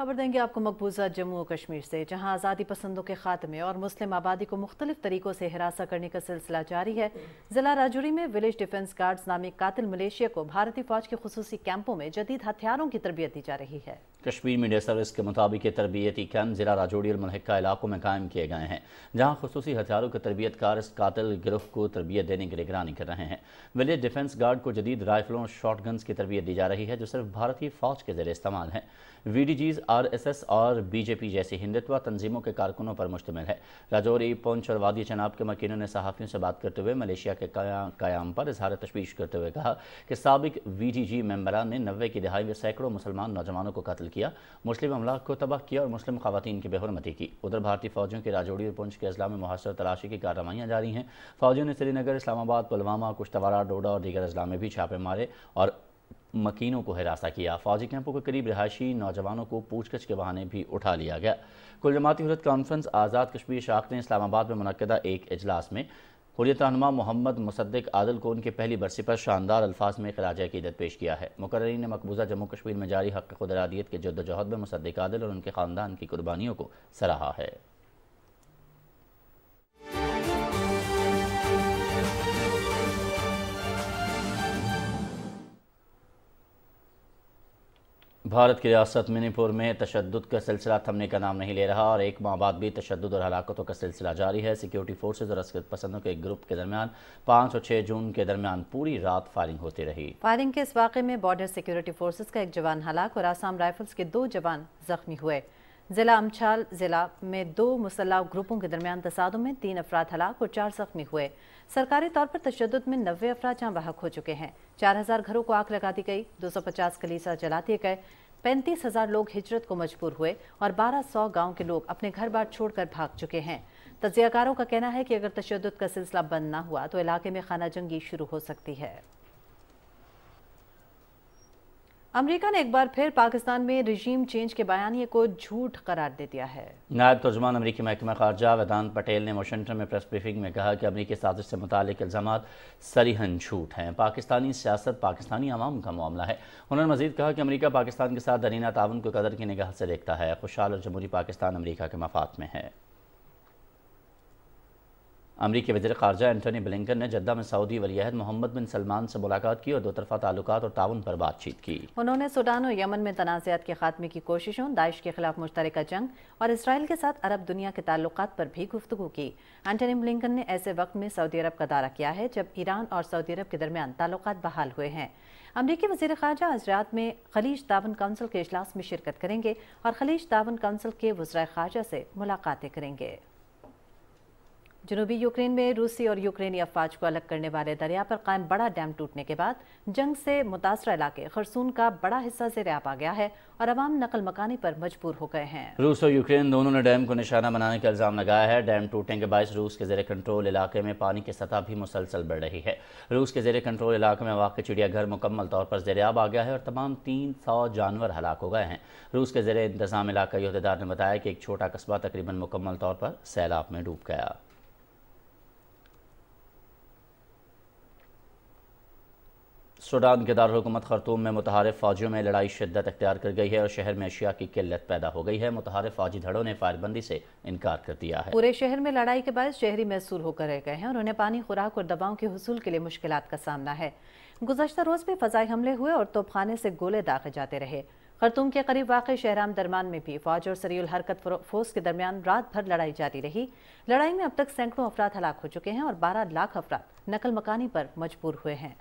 खबर देंगे आपको मकबूजा जम्मू कश्मीर से जहां आज़ादी पसंदों के खात्मे और मुस्लिम आबादी को मुख्तलिफ तरीक़ों से हिरासा करने का सिलसिला जारी है ज़िला राजौरी में विलेज डिफेंस गार्ड्स नामी कातिल मलेशिया को भारतीय फौज के खसूस कैंपों में जदीद हथियारों की तरबियत दी जा रही है कश्मीर मीडिया सर्विस के मुताबिक ये तरबियती कैंप ज़िला राजौरी और मनहका इलाकों में कायम किए गए हैं जहाँ खसूसी हथियारों के तरबियत कार इस कातिल गिरफ्त को तरबियत देने की निगरानी कर रहे हैं विलेज डिफेंस गार्ड को जदीद राइफलों और शॉट गन्स की तरबियत दी जा रही है जो सिर्फ भारतीय फ़ौज के ज़रिए इस्तेमाल है VJDGs আর RSS আর BJP جیسے হিন্দুত্ব তঞ্জীমো কে কারকুনো পর মুজতমালে। রাজৌরী পঞ্জরবাদী জনাব কে মাকিনো নে সহাকিনো সে বাত করতে হুয়ে মালয়েশিয়া কে কায়াম পর ইশারা তাশবীশ করতে হুয়ে কহা কে সাবিক VJDG মেম্বারানে 90 কে দহায়ি মে সাইকড়ো মুসলিম নাজমানো কো কাতল কিয়া, মুসলিম হামলা কো তবাহ কিয়া আর মুসলিম খাওয়াতিন কে বেহুরমতি কি। উদর ভারতীয় ফৌজো কে রাজৌরী আর পঞ্জ কে আজলা মে মুহাসরা তালাশী কে কারওয়ামায়া জারি হ্যায়। ফৌজো নে সলিনগর, ইসলামাবাদ, পুলওয়ামা, কুশতোওয়ারা, ডোড়া আর ডিগার আজলা মে ভি ছাপে মারে আর मकीनों को हिरासा किया फौजी कैंपों के करीब रिहायशी नौजवानों को पूछगछ के बहाने भी उठा लिया गया कुल जमाती हरत कॉन्फ्रेंस आज़ाद कश्मीर शाख ने इस्लामाबाद में मनदा एक अजलास में हुरियत रहनमा मोहम्मद मुसद्दिक आदल को उनके पहली बरसी पर शानदार अल्फाज में खराज अकीदत पेश किया है मुकर्रीन ने मकबूजा जम्मू कश्मीर में जारी हक़ खुदरादियत के जद्दोजहद में मुसद्दिक आदल और उनके ख़ानदान की कुर्बानियों को सराहा है भारत की रियासत मणिपुर में तशद का सिलसिला थमने का नाम नहीं ले रहा और एक माह बाद भी तशद और हलाकतों का सिलसिला जारी है सिक्योरिटी फोर्सेज और असकत पसंदों के ग्रुप के दरमियान पाँच और छः जून के दरमियान पूरी रात फायरिंग होती रही फायरिंग के इस वाक़े में बॉर्डर सिक्योरिटी फोर्सेज का एक जवान हलाक और आसाम राइफल्स के दो जवान जख्मी हुए ज़िला अमछाल ज़िला में दो मुसल्ह ग्रुपों के दरमियान तसादों में तीन अफराद हलाक और चार जख्मी हुए सरकारी तौर पर तशद में नब्बे अफरा जहाँ बहक हो चुके हैं चार हजार घरों को आग लगा दी गई दो सौ पचास कलीसा जला दिए गए पैंतीस हजार लोग हिजरत को मजबूर हुए और बारह सौ गाँव के लोग अपने घर बार छोड़कर भाग चुके हैं तजियाकारों का कहना है कि अगर तशद का सिलसिला बंद ना हुआ तो इलाके में खाना जंगी शुरू हो सकती है अमेरिका ने एक बार फिर पाकिस्तान में रिजीम चेंज के बयानी को झूठ करार दे दिया है नायब तर्जमान अमरीकी महकमा खारजा वेदांत पटेल ने वाशिंगटन में प्रेस ब्रीफिंग में कहा कि अमरीकी साजिश से मुतल इल्ज़ाम सरीहन झूठ हैं पाकिस्तानी सियासत पाकिस्तानी आवाम का मामला है उन्होंने मजीद कहा कि अमरीका पाकिस्तान के साथ दरीना ताउन को कदर की निगाह से देखता है खुशहाल और जमहूरी पाकिस्तान अमरीका के मफाद में है अमरीकी वजी खारजा एंटनी ब्लिंकन ने जद्दा में सऊदी वलीहद मोहम्मद बिन सलमान से मुलाकात की और दो तरफा ताल्लुक और ताउन पर बातचीत की उन्होंने सूडान और यमन में तनाज़ात के खात्मे की कोशिशों दाइश के खिलाफ मुश्तर जंग और इसराइल के साथ अरब दुनिया के ताल्लुक पर भी गुफ्तु की एंटनी ब्लिकन ने ऐसे वक्त में सऊदी अरब का दौरा किया है जब ईरान और सऊदी अरब के दरमियान ताल्लुक बहाल हुए हैं अमरीकी वजी खारजा आज रात में खलीज तावन काउंसिल के अजलास में शिरकत करेंगे और खलीज तावन काउंसिल के वजरा खारजा से मुलाकातें करेंगे जनूबी यूक्रेन में रूसी और यूक्रेनी अफवाज को अलग करने वाले दरिया पर कायम बड़ा डैम टूटने के बाद जंग से मुतासर इलाके खरसून का बड़ा हिस्सा जेर आ गया है और अवाम नकल मकानी पर मजबूर हो गए हैं रूस और यूक्रेन दोनों ने डैम को निशाना बनाने का इल्ज़ाम लगाया है डैम टूटने के बायस रूस के जेर कंट्रोल इलाके में पानी की सतह भी मुसलसल बढ़ रही है रूस के जेर कंट्रोल इलाके में वाक़ चिड़ियाघर मुकम्मल तौर पर जेर आ गया है और तमाम तीन सौ जानवर हलाक हो गए हैं रूस के जेर इंतजाम इलाकाई अहदेदार ने बताया कि एक छोटा कस्बा तकरीबन मुकम्मल तौर पर सैलाब में डूब गया सूडान के दारकूमत खरतूम में मुतहारफ फ़ौजियों में लड़ाई शिदत अख्तियार कर गई है और शहर में अशिया की किल्लत पैदा हो गई है मुतहारफ फ़ौजी धड़ों ने फायरबंदी से इनकार कर दिया है पूरे शहर में लड़ाई के बाद शहरी मैसूर होकर रह गए हैं और उन्हें पानी खुराक और दवाओं के हसूल के लिए मुश्किल का सामना है गुजशत रोज़ भी फ़जाई हमले हुए और तोपखाने से गोले दागे जाते रहे खरतूम के करीब वाक़ शहराम दरमान में भी फौज और सरील हरकत फोर्स के दरमियान रात भर लड़ाई जारी रही लड़ाई में अब तक सैकड़ों अफराद हलाक हो चुके हैं और बारह लाख अफराद नकल मकानी पर मजबूर हुए हैं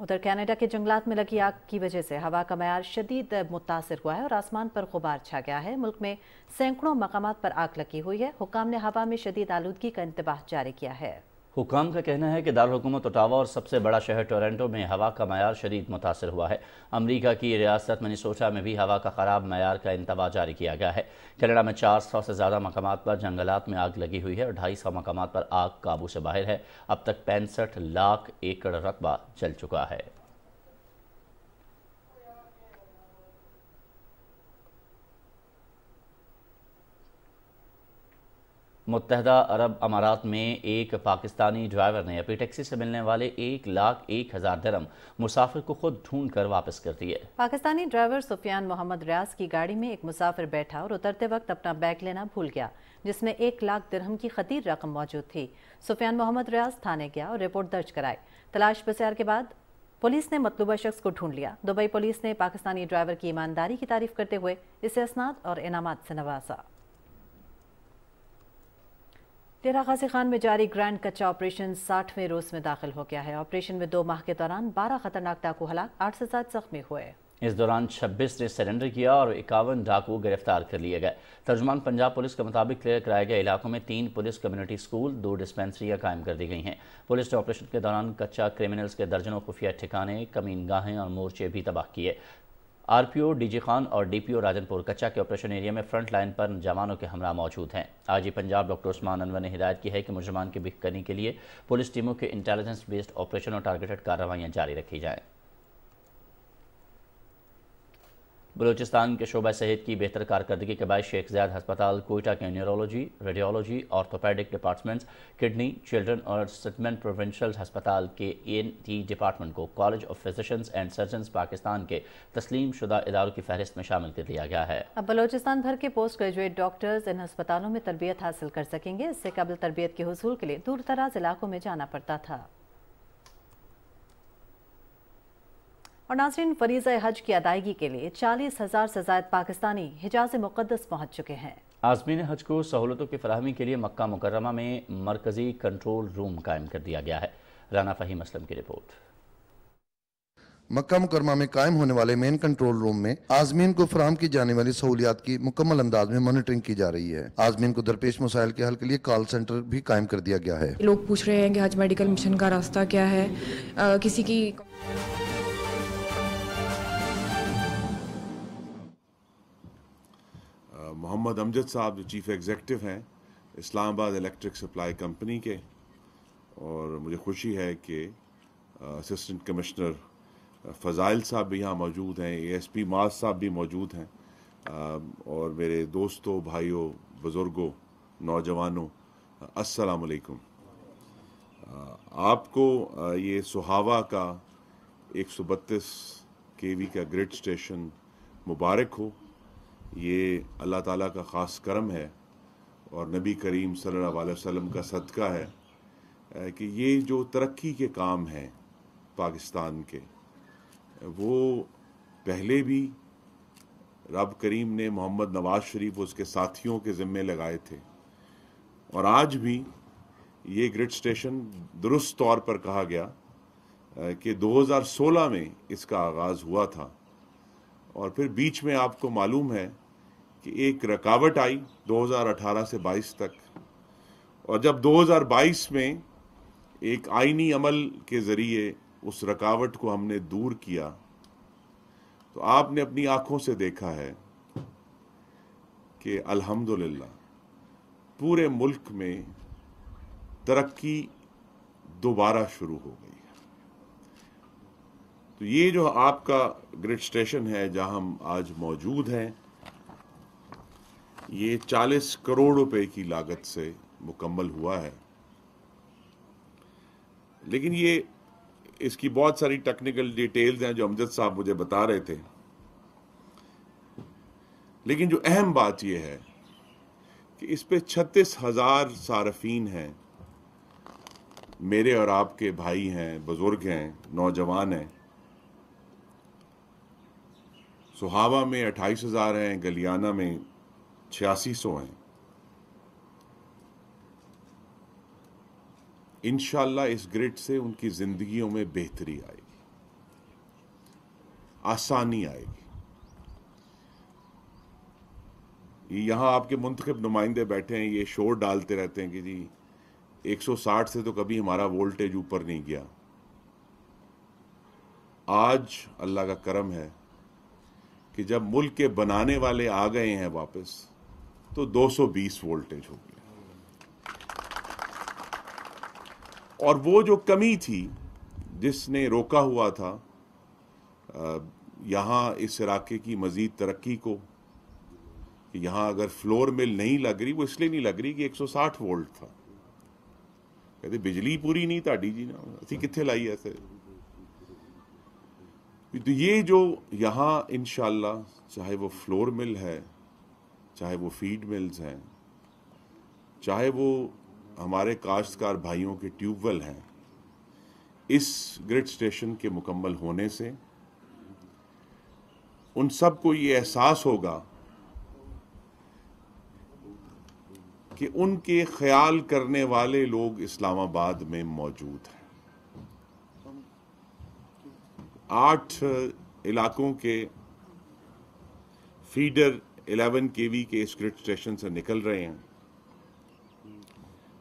उधर कनाडा के जंगलात में लगी आग की वजह से हवा का मैार शदीद मुतासर हुआ है और आसमान पर गुबार छा गया है मुल्क में सैकड़ों मकाम पर आग लगी हुई है हुकाम ने हवा में शदीद आलूदगी का इंतबाह जारी किया है हुकाम का कहना है कि दारकूमत ओटावा और सबसे बड़ा शहर टोरेंटो में हवा का मैार शदीद मुतासर हुआ है अमरीका की रियासत मनीसोटा में भी हवा का ख़राब मैार का इंतवा जारी किया गया है कनाडा में चार सौ से ज़्यादा मकाम पर जंगलात में आग लगी हुई है और ढाई सौ मकाम पर आग काबू से बाहर है अब तक पैंसठ लाख एकड़ रकबा चल चुका है मुतहदा अरब अमारात में एक पाकिस्तानी ड्राइवर ने अपनी टैक्सी से मिलने वाले एक लाख एक हज़ार दरम मुसाफिर को खुद ढूंढ कर वापस कर दिए पाकिस्तानी ड्राइवर सुफियान मोहम्मद रियाज की गाड़ी में एक मुसाफिर बैठा और उतरते वक्त अपना बैग लेना भूल गया जिसमें एक लाख दरहम की खतीर रकम मौजूद थी सुफियान मोहम्मद रियाज थाने गया और रिपोर्ट दर्ज कराई तलाश बसार के बाद पुलिस ने मतलूबा शख्स को ढूंढ लिया दुबई पुलिस ने पाकिस्तानी ड्राइवर की ईमानदारी की तारीफ करते हुए इसे असनाद और इनाम से नवाजा डेरा गाजी खान में जारी ग्रैंड कच्चा ऑपरेशन साठवें रोज में दाखिल हो गया है ऑपरेशन में दो माह के दौरान बारह खतरनाक डाकू हलाक आठ से सात जख्मी हुए इस दौरान छब्बीस ने सरेंडर किया और इक्यावन डाकू गिरफ्तार कर लिए गए तर्जुमान पंजाब पुलिस के मुताबिक क्लियर कराए गए इलाकों में तीन पुलिस कम्युनिटी स्कूल दो डिस्पेंसरियाँ कायम कर दी गई हैं पुलिस ने ऑपरेशन के दौरान कच्चा क्रिमिनल्स के दर्जनों खुफिया ठिकाने कमीनगाहें और मोर्चे भी तबाह किए आरपीओ डीजी खान और डीपीओ राजनपुर कच्चा के ऑपरेशन एरिया में फ्रंट लाइन पर जवानों के हमरा मौजूद हैं आज ही पंजाब डॉक्टर उस्मान अनवर ने हिदायत की है कि मुजरमान की करने के लिए पुलिस टीमों के इंटेलिजेंस बेस्ड ऑपरेशन और टारगेटेड कार्रवाइयाँ जारी रखी जाएँ बलोचिस्तान के शोबा सेहत की बेहतर कारकर्दगी के बाद शेख जयाद हस्पताल कोयटा के neurology radiology orthopaedic departments kidney children और सिटमेंट प्रोविंशल हस्पताल के एन टी डिपार्टमेंट को college of physicians and surgeon Pakistan के तस्लीम शुदा इदारों की फहरिस्त में शामिल कर दिया गया है अब बलोचिस्तान भर के पोस्ट ग्रेजुएट डॉक्टर्स इन अस्पतालों में तरबियत हासिल कर सकेंगे इससे कबल तरबियत के हसूल के लिए दूर दराज इलाकों में जाना पड़ता था और नाजरीन फरीज हज की अदायगी के लिए चालीस हज़ार से जायद पाकिस्तानी हिजाज मुकदस पहुँच चुके हैं आजमीन हज को सहूलतों की फरहमी के लिए मक्का मुकरमा में मरकज़ी कंट्रोल रूम कायम कर दिया गया है राना फ़हीम असलम की रिपोर्ट मक्का मुकरमा में कायम होने वाले मेन कंट्रोल रूम में आजमीन को फराम की जाने वाली सहूलियात की मुकम्मल अंदाज में मॉनिटरिंग की जा रही है आजमीन को दरपेश मसाइल के हल के लिए कॉल सेंटर भी कायम कर दिया गया है लोग पूछ रहे हैं कि हज मेडिकल मिशन का रास्ता क्या है आ, किसी की मोहम्मद अमजद साहब जो चीफ़ एग्जेक्टिव हैं इस्लामाबाद इलेक्ट्रिक सप्लाई कंपनी के और मुझे खुशी है कि असिस्टेंट कमिश्नर फ़ज़ाइल साहब भी यहाँ मौजूद हैं ए एस पी माज साहब भी मौजूद हैं और मेरे दोस्तों भाइयों बुज़ुर्गों नौजवानों वालेकुम आपको ये सुहावा का एक सौ बत्तीस के वी का ग्रिड स्टेशन मुबारक हो ये अल्लाह ताला का ख़ास करम है और नबी करीम सल्लल्लाहु अलैहि वसल्लम का सदका है कि ये जो तरक्की के काम हैं पाकिस्तान के वो पहले भी रब करीम ने मोहम्मद नवाज शरीफ उसके साथियों के ज़िम्मे लगाए थे और आज भी ये ग्रिड स्टेशन दुरुस्त तौर पर कहा गया कि 2016 में इसका आगाज़ हुआ था और फिर बीच में आपको मालूम है कि एक रकावट आई 2018 से 22 तक और जब 2022 में एक आइनी अमल के ज़रिए उस रकावट को हमने दूर किया तो आपने अपनी आंखों से देखा है कि अल्हम्दुलिल्लाह पूरे मुल्क में तरक्की दोबारा शुरू हो गई है तो ये जो आपका ग्रिड स्टेशन है जहां हम आज मौजूद हैं ये 40 करोड़ रुपए की लागत से मुकम्मल हुआ है लेकिन ये इसकी बहुत सारी टेक्निकल डिटेल्स हैं जो अमजद साहब मुझे बता रहे थे लेकिन जो अहम बात यह है कि इस पे छत्तीस हज़ार सारफीन हैं मेरे और आपके भाई हैं बुज़ुर्ग हैं नौजवान हैं सुहावा में अट्ठाईस हज़ार हैं गलियाना में छियासी सौ हैं इनशाला इस ग्रिड से उनकी ज़िंदगियों में बेहतरी आएगी आसानी आएगी यहां आपके मुंतब नुमाइंदे बैठे हैं ये शोर डालते रहते हैं कि जी 160 से तो कभी हमारा वोल्टेज ऊपर नहीं गया आज अल्लाह का करम है कि जब मुल्क के बनाने वाले आ गए हैं वापस तो 220 वोल्टेज होगी और वो जो कमी थी जिसने रोका हुआ था यहाँ इस इलाके की मज़ीद तरक्की को यहाँ अगर फ्लोर मिल नहीं लग रही वो इसलिए नहीं लग रही कि 160 वोल्ट था कहते बिजली पूरी नहीं ताड़ी जी ना अभी कितने लाई ऐसे तो ये जो यहाँ इनशाला चाहे वो फ्लोर मिल है चाहे वो फीड मिल्स हैं चाहे वो हमारे काश्तकार भाइयों के ट्यूबवेल हैं इस ग्रिड स्टेशन के मुकम्मल होने से उन सबको ये एहसास होगा कि उनके ख्याल करने वाले लोग इस्लामाबाद में मौजूद हैं आठ इलाकों के फीडर 11 वी के इस ग्रिड स्टेशन से निकल रहे हैं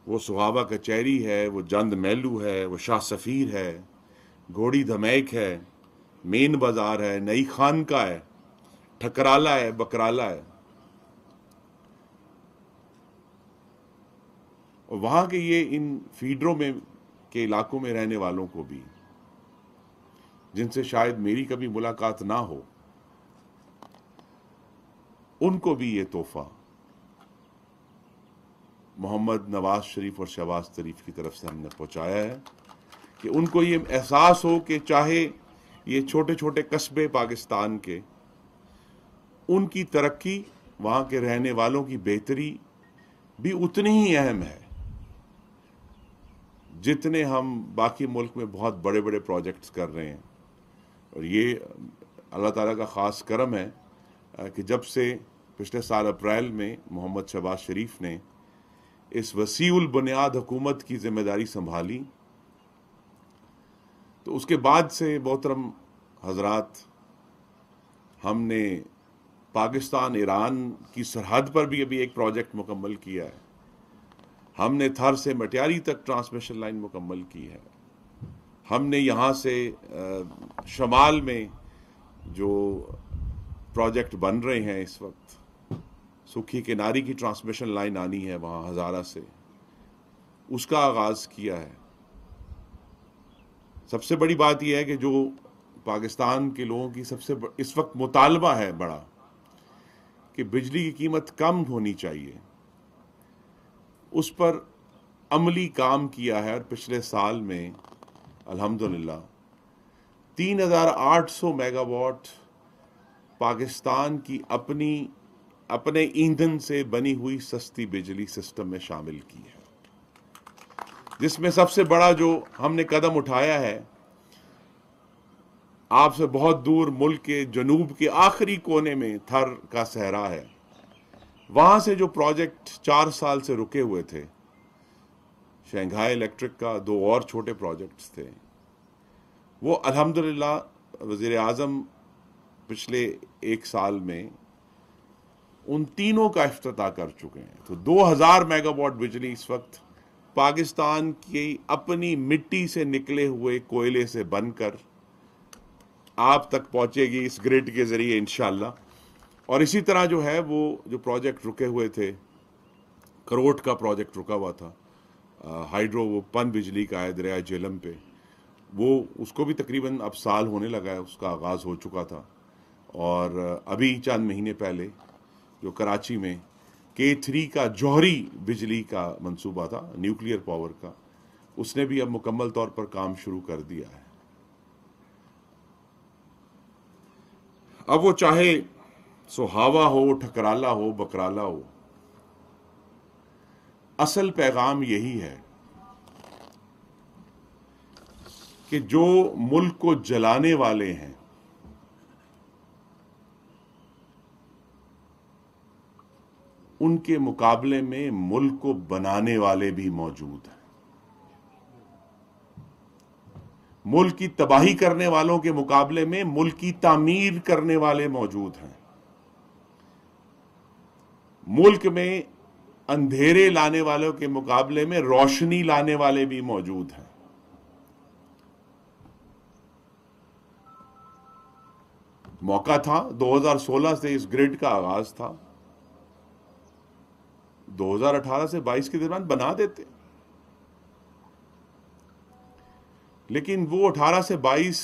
वो सुहावा कचहरी है वो जंद मेलू है वो शाह सफ़ीर है घोड़ी धमैक है मेन बाज़ार है नई खान का है ठकराला है बकराला है और वहाँ के ये इन फीडरों में के इलाकों में रहने वालों को भी जिनसे शायद मेरी कभी मुलाकात ना हो उनको भी ये तोहफा मोहम्मद नवाज शरीफ और शहबाज शरीफ की तरफ से हमने पहुंचाया है कि उनको ये एहसास हो कि चाहे ये छोटे छोटे कस्बे पाकिस्तान के उनकी तरक्की वहाँ के रहने वालों की बेहतरी भी उतनी ही अहम है जितने हम बाकी मुल्क में बहुत बड़े बड़े प्रोजेक्ट्स कर रहे हैं और ये अल्लाह ताला का ख़ास करम है कि जब से पिछले साल अप्रैल में मोहम्मद शहबाज शरीफ ने इस वसीउल बुनियाद हुकूमत की जिम्मेदारी संभाली तो उसके बाद से बोतरम हजरात हमने पाकिस्तान ईरान की सरहद पर भी अभी एक प्रोजेक्ट मुकम्मल किया है हमने थर से मटियारी तक ट्रांसमिशन लाइन मुकम्मल की है हमने यहाँ से शमाल में जो प्रोजेक्ट बन रहे हैं इस वक्त सुखी किनारी की ट्रांसमिशन लाइन आनी है वहाँ हज़ारा से उसका आगाज़ किया है सबसे बड़ी बात यह है कि जो पाकिस्तान के लोगों की सबसे इस वक्त मुतालबा है बड़ा कि बिजली की कीमत कम होनी चाहिए उस पर अमली काम किया है और पिछले साल में अल्हम्दुलिल्लाह 3,800 मेगावाट पाकिस्तान की अपनी अपने ईंधन से बनी हुई सस्ती बिजली सिस्टम में शामिल की है जिसमें सबसे बड़ा जो हमने कदम उठाया है आपसे बहुत दूर मुल्क के जनूब के आखिरी कोने में थर का सहरा है वहां से जो प्रोजेक्ट चार साल से रुके हुए थे शंघाई इलेक्ट्रिक का दो और छोटे प्रोजेक्ट्स थे वो अल्हम्दुलिल्लाह वजीर आजम पिछले एक साल में उन तीनों का अफ्ताह कर चुके हैं तो 2000 मेगावाट बिजली इस वक्त पाकिस्तान की अपनी मिट्टी से निकले हुए कोयले से बनकर आप तक पहुंचेगी इस ग्रिड के ज़रिए इन और इसी तरह जो है वो जो प्रोजेक्ट रुके हुए थे करोट का प्रोजेक्ट रुका हुआ था हाइड्रो वो पन बिजली का है दरिया जेलम पे वो उसको भी तकरीबन अब साल होने लगा है उसका आगाज़ हो चुका था और अभी चंद महीने पहले जो कराची में के थ्री का जौहरी बिजली का मंसूबा था न्यूक्लियर पावर का उसने भी अब मुकम्मल तौर पर काम शुरू कर दिया है अब वो चाहे सुहावा हो ठकराला हो बकराला हो असल पैगाम यही है कि जो मुल्क को जलाने वाले हैं उनके मुकाबले में मुल्क को बनाने वाले भी मौजूद हैं मुल्क की तबाही करने वालों के मुकाबले में मुल्क की तामीर करने वाले मौजूद हैं मुल्क में अंधेरे लाने वालों के मुकाबले में रोशनी लाने वाले भी मौजूद हैं मौका था 2016 से इस ग्रिड का आगाज था 2018 से 22 के दरमियान बना देते लेकिन वो 18 से 22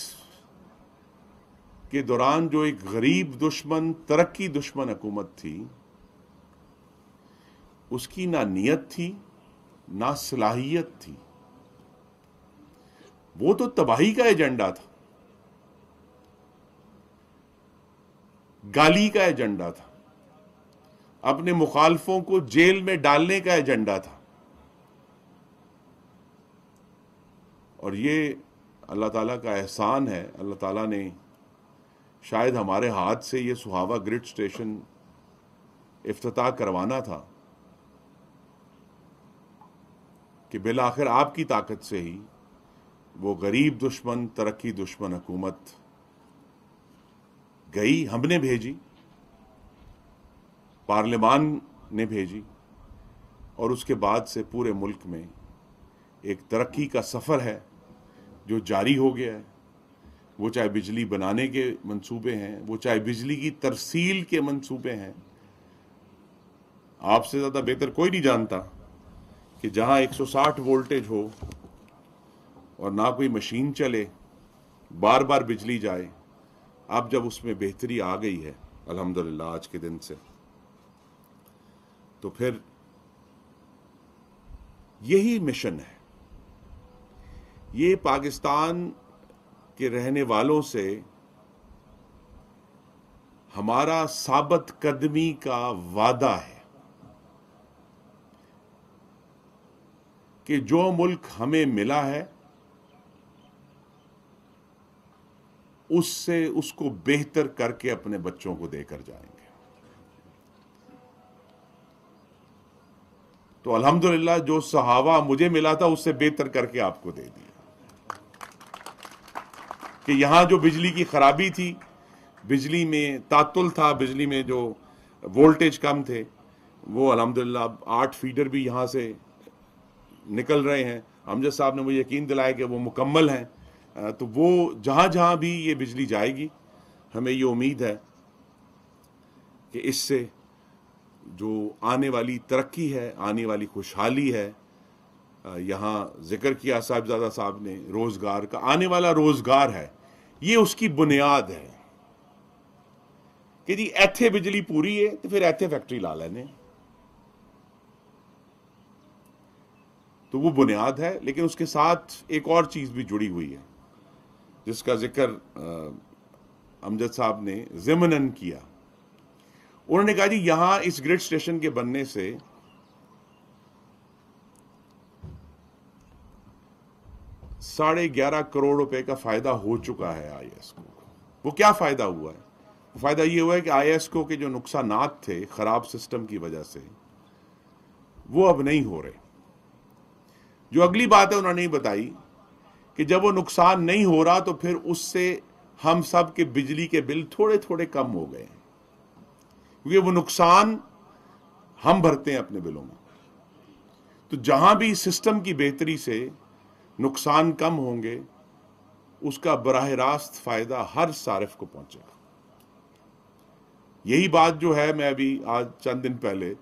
के दौरान जो एक गरीब दुश्मन तरक्की दुश्मन हुकूमत थी उसकी ना नीयत थी ना सलाहियत थी वो तो तबाही का एजेंडा था गाली का एजेंडा था अपने मुखालफों को जेल में डालने का एजेंडा था और ये अल्लाह ताला का एहसान है अल्लाह ताला ने शायद हमारे हाथ से ये सुहावा ग्रिड स्टेशन अफ्ताह करवाना था कि बिल आखिर आपकी ताकत से ही वो गरीब दुश्मन तरक्की दुश्मन हुकूमत गई हमने भेजी पार्लियामान ने भेजी और उसके बाद से पूरे मुल्क में एक तरक्की का सफ़र है जो जारी हो गया है वो चाहे बिजली बनाने के मंसूबे हैं वो चाहे बिजली की तरसील के मंसूबे हैं आपसे ज़्यादा बेहतर कोई नहीं जानता कि जहाँ 160 वोल्टेज हो और ना कोई मशीन चले बार बार बिजली जाए अब जब उसमें बेहतरी आ गई है अल्हम्दुलिल्लाह आज के दिन से तो फिर यही मिशन है ये पाकिस्तान के रहने वालों से हमारा साबत कदमी का वादा है कि जो मुल्क हमें मिला है उससे उसको बेहतर करके अपने बच्चों को देकर जाए तो अल्हम्दुलिल्लाह जो सहावा मुझे मिला था उससे बेहतर करके आपको दे दिया कि यहां जो बिजली की खराबी थी बिजली में तातुल था बिजली में जो वोल्टेज कम थे वो अलहमदिल्ला आठ फीडर भी यहाँ से निकल रहे हैं अमजद साहब ने मुझे यकीन दिलाया कि वो मुकम्मल हैं तो वो जहां जहाँ भी ये बिजली जाएगी हमें ये उम्मीद है कि इससे जो आने वाली तरक्की है आने वाली खुशहाली है यहाँ जिक्र किया साहबजादा साहब ने रोज़गार का आने वाला रोज़गार है ये उसकी बुनियाद है कि जी एथे बिजली पूरी है तो फिर एथे फैक्ट्री ला लेने तो वो बुनियाद है लेकिन उसके साथ एक और चीज़ भी जुड़ी हुई है जिसका जिक्र अमजद साहब ने ज़िमनन किया उन्होंने कहा जी यहां इस ग्रिड स्टेशन के बनने से साढ़े ग्यारह करोड़ रुपए का फायदा हो चुका है आई को वो क्या फायदा हुआ है फायदा ये हुआ है कि आई को के जो नुकसान थे खराब सिस्टम की वजह से वो अब नहीं हो रहे जो अगली बात है उन्होंने बताई कि जब वो नुकसान नहीं हो रहा तो फिर उससे हम सब के बिजली के बिल थोड़े थोड़े कम हो गए हैं क्योंकि वो नुकसान हम भरते हैं अपने बिलों में तो जहां भी सिस्टम की बेहतरी से नुकसान कम होंगे उसका बरह रास्त फायदा हर सारिफ को पहुंचेगा यही बात जो है मैं अभी आज चंद दिन पहले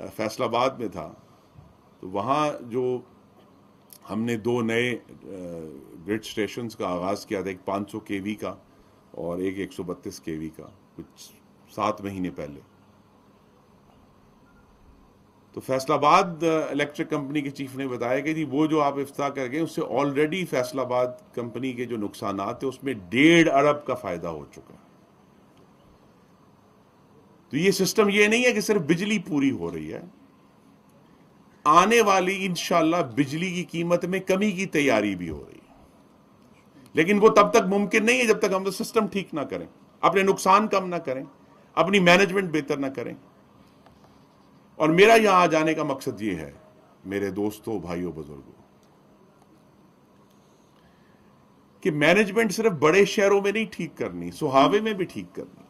फैसलाबाद में था तो वहां जो हमने दो नए ग्रिड स्टेशन का आगाज़ किया था एक 500 केवी का और एक 132 केवी का कुछ सात महीने पहले तो फैसलाबाद इलेक्ट्रिक uh, कंपनी के चीफ ने बताया कि वो जो आप इफ्ता कर गए उससे ऑलरेडी फैसलाबाद कंपनी के जो नुकसान थे उसमें डेढ़ अरब का फायदा हो चुका तो ये सिस्टम ये नहीं है कि सिर्फ बिजली पूरी हो रही है आने वाली इंशाला बिजली की कीमत में कमी की तैयारी भी हो रही है लेकिन वो तब तक मुमकिन नहीं है जब तक हम तो सिस्टम ठीक ना करें अपने नुकसान कम ना करें अपनी मैनेजमेंट बेहतर ना करें और मेरा यहां आ जाने का मकसद यह है मेरे दोस्तों भाइयों बुजुर्गों कि मैनेजमेंट सिर्फ बड़े शहरों में नहीं ठीक करनी सुहावे में भी ठीक करनी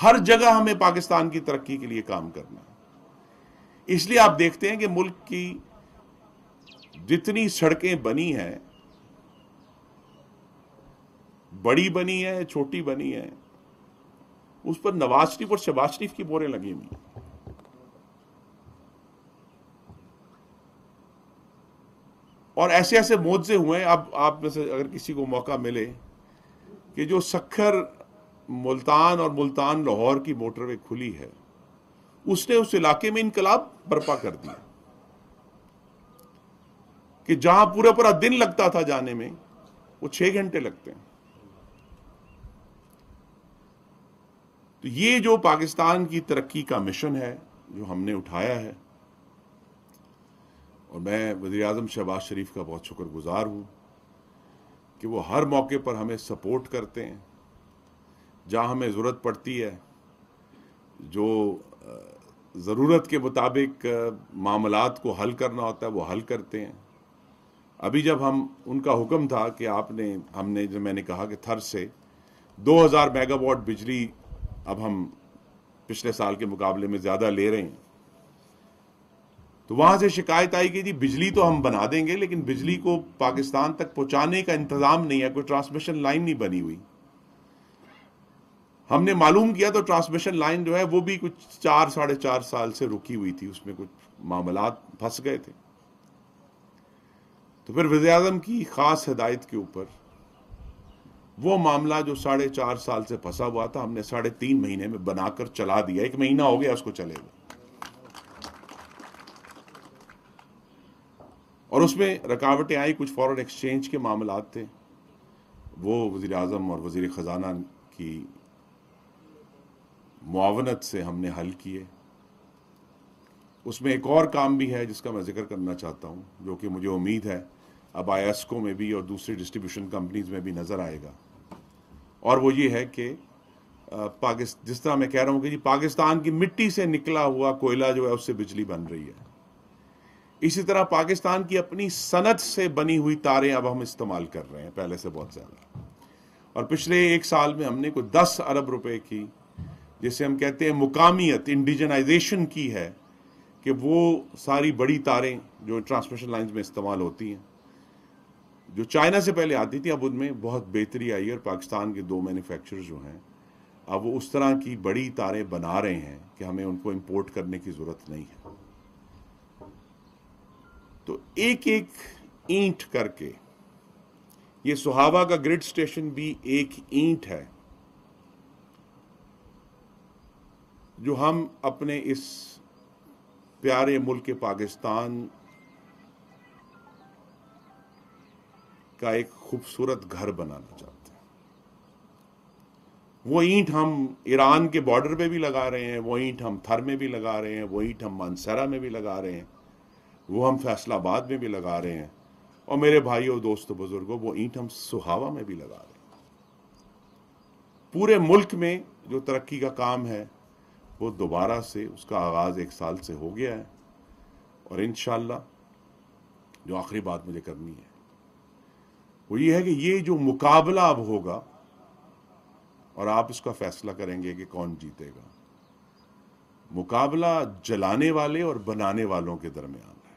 हर जगह हमें पाकिस्तान की तरक्की के लिए काम करना इसलिए आप देखते हैं कि मुल्क की जितनी सड़कें बनी हैं बड़ी बनी है छोटी बनी है उस पर नवाज शरीफ और शहबाज शरीफ की बोरें लगी हुई और ऐसे ऐसे मुआवजे हुए अब आप में से अगर किसी को मौका मिले कि जो सखर मुल्तान और मुल्तान लाहौर की मोटरवे खुली है उसने उस इलाके में इनकलाब बर्पा कर दिया कि जहां पूरा पूरा दिन लगता था जाने में वो छह घंटे लगते हैं तो ये जो पाकिस्तान की तरक्की का मिशन है जो हमने उठाया है और मैं वजी अजम शहबाज शरीफ का बहुत शुक्रगुजार हूँ कि वो हर मौके पर हमें सपोर्ट करते हैं जहाँ हमें ज़रूरत पड़ती है जो ज़रूरत के मुताबिक मामला को हल करना होता है वो हल करते हैं अभी जब हम उनका हुक्म था कि आपने हमने जो मैंने कहा कि थर से 2000 मेगावाट बिजली अब हम पिछले साल के मुकाबले में ज़्यादा ले रहे हैं तो वहां से शिकायत आई कि जी बिजली तो हम बना देंगे लेकिन बिजली को पाकिस्तान तक पहुंचाने का इंतज़ाम नहीं है कोई ट्रांसमिशन लाइन नहीं बनी हुई हमने मालूम किया तो ट्रांसमिशन लाइन जो है वो भी कुछ चार साढ़े चार साल से रुकी हुई थी उसमें कुछ मामला फंस गए थे तो फिर वजे की ख़ास हदायत के ऊपर वो मामला जो साढ़े चार साल से फंसा हुआ था हमने साढ़े तीन महीने में बनाकर चला दिया एक महीना हो गया उसको चले हुए और उसमें रकावटें आई कुछ फॉरेन एक्सचेंज के मामला थे वो वज़ी अजम और वजीर ख़जाना की मुआवनत से हमने हल किए उसमें एक और काम भी है जिसका मैं जिक्र करना चाहता हूँ जो कि मुझे उम्मीद है अब आयस्को में भी और दूसरी डिस्ट्रीब्यूशन कंपनीज में भी नज़र आएगा और वो ये है कि पाकिस्तान जिस तरह मैं कह रहा हूँ कि जी पाकिस्तान की मिट्टी से निकला हुआ कोयला जो है उससे बिजली बन रही है इसी तरह पाकिस्तान की अपनी सनत से बनी हुई तारें अब हम इस्तेमाल कर रहे हैं पहले से बहुत ज़्यादा और पिछले एक साल में हमने कोई दस अरब रुपए की जिसे हम कहते हैं मुकामियत इंडिजनाइजेशन की है कि वो सारी बड़ी तारें जो ट्रांसमिशन लाइन्स में इस्तेमाल होती हैं जो चाइना से पहले आती थी अब उनमें बहुत बेहतरी आई है और पाकिस्तान के दो मैन्युफैक्चर जो हैं अब वो उस तरह की बड़ी तारें बना रहे हैं कि हमें उनको इम्पोर्ट करने की ज़रूरत नहीं है तो एक एक ईंट करके ये सुहावा का ग्रिड स्टेशन भी एक ईंट है जो हम अपने इस प्यारे मुल्क के पाकिस्तान का एक खूबसूरत घर बनाना चाहते हैं वो ईंट हम ईरान के बॉर्डर पे भी लगा रहे हैं वो ईंट हम थर में भी लगा रहे हैं वो ईंट हम मानसरा में भी लगा रहे हैं वो हम फैसलाबाद में भी लगा रहे हैं और मेरे भाइयों दोस्तों बुजुर्गों वो ईंट हम सुहावा में भी लगा रहे हैं पूरे मुल्क में जो तरक्की का काम है वो दोबारा से उसका आगाज़ एक साल से हो गया है और इन जो आखिरी बात मुझे करनी है वो ये है कि ये जो मुकाबला अब होगा और आप इसका फैसला करेंगे कि कौन जीतेगा मुकाबला जलाने वाले और बनाने वालों के दरमियान है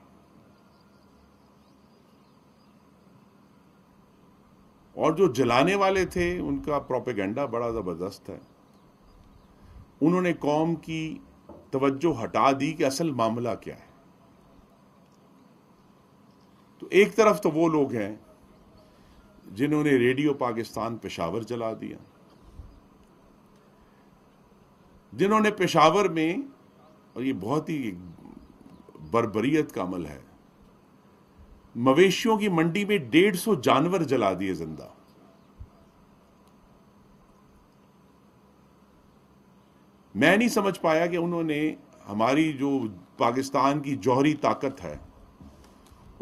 और जो जलाने वाले थे उनका प्रोपेगेंडा बड़ा ज़बरदस्त है उन्होंने कौम की तवज्जो हटा दी कि असल मामला क्या है तो एक तरफ तो वो लोग हैं जिन्होंने रेडियो पाकिस्तान पेशावर जला दिया जिन्होंने पेशावर में और ये बहुत ही बरबरीत का अमल है मवेशियों की मंडी में डेढ़ सौ जानवर जला दिए जिंदा मैं नहीं समझ पाया कि उन्होंने हमारी जो पाकिस्तान की जौहरी ताकत है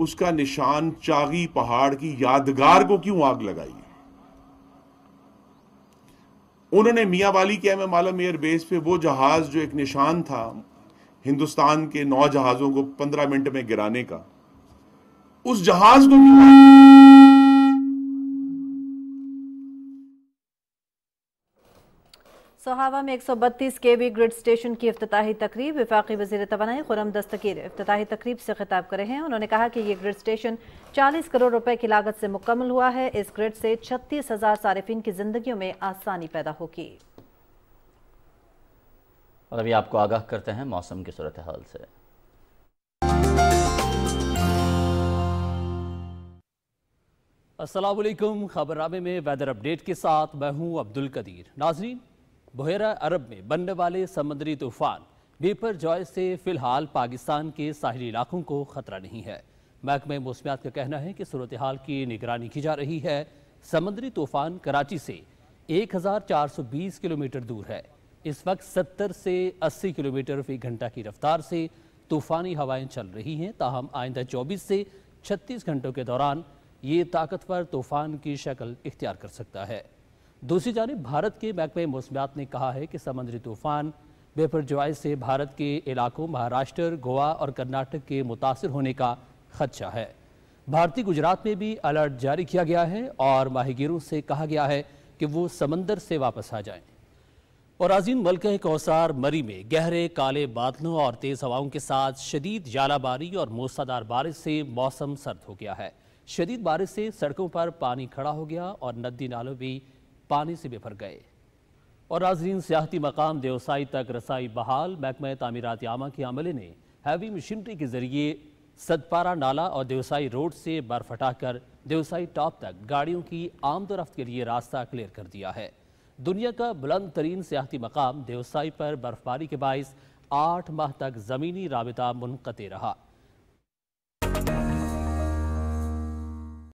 उसका निशान चागी पहाड़ की यादगार को क्यों आग लगाई उन्होंने मियाँ बाली के एम एम आलम एयरबेस पे वो जहाज जो एक निशान था हिंदुस्तान के नौ जहाजों को पंद्रह मिनट में गिराने का उस जहाज को क्यों सोहावा में एक सौ बत्तीस के वी ग्रिड स्टेशन की अफ्ताही तकरीब विफाकी वजीर तोानाई खुरम दस्तकीर अफ्ताही तकरीब से खिताब कर रहे हैं उन्होंने कहा कि ये ग्रिड स्टेशन चालीस करोड़ रुपए की लागत से मुकम्मल हुआ है इस ग्रिड से छत्तीस हज़ार सार्फिन की जिंदगी में आसानी पैदा होगी और अभी आपको आगाह करते हैं मौसम की सूरत हाल से असलम खबरनामे में वेदर अपडेट के साथ मैं हूँ अब्दुल कदीर नाजरीन बहरा अरब में बनने वाले समुद्री तूफान बेपर जॉय से फिलहाल पाकिस्तान के साहिली इलाकों को खतरा नहीं है महकमे मौसमियात का कहना है कि सूरत हाल की निगरानी की जा रही है समुद्री तूफान कराची से 1420 किलोमीटर दूर है इस वक्त 70 से 80 किलोमीटर फी घंटा की रफ्तार से तूफानी हवाएं चल रही हैं ताहम आइंदा 24 से 36 घंटों के दौरान ये ताकतवर तूफान की शक्ल इख्तियार कर सकता है दूसरी जानब भारत के महकमे मौसमियात ने कहा है कि समुद्री तूफान जवाय से भारत के इलाकों महाराष्ट्र गोवा और कर्नाटक के मुतासर होने का खदशा है भारतीय गुजरात में भी अलर्ट जारी किया गया है और माहिगीरों से कहा गया है कि वो समंदर से वापस आ जाएं। और आजीन मल्क कौसार मरी में गहरे काले बादलों और तेज़ हवाओं के साथ शदीद जालाबारी और मूसादार बारिश से मौसम सर्द हो गया है शदीद बारिश से सड़कों पर पानी खड़ा हो गया और नदी नालों भी पानी से बिफर गए और नाजरीन सियाती मकाम देवसाई तक रसाई बहाल महकमे तमीरत यामा के अमले ने हैवी मशीनरी के जरिए सदपारा नाला और देवसाई रोड से बर्फ हटाकर देवसाई टॉप तक गाड़ियों की आमदोरफ्त के लिए रास्ता क्लियर कर दिया है दुनिया का बुलंद तरीन सियाती मकाम देवसाई पर बर्फबारी के बायस आठ माह तक ज़मीनी रबता मुनक़ रहा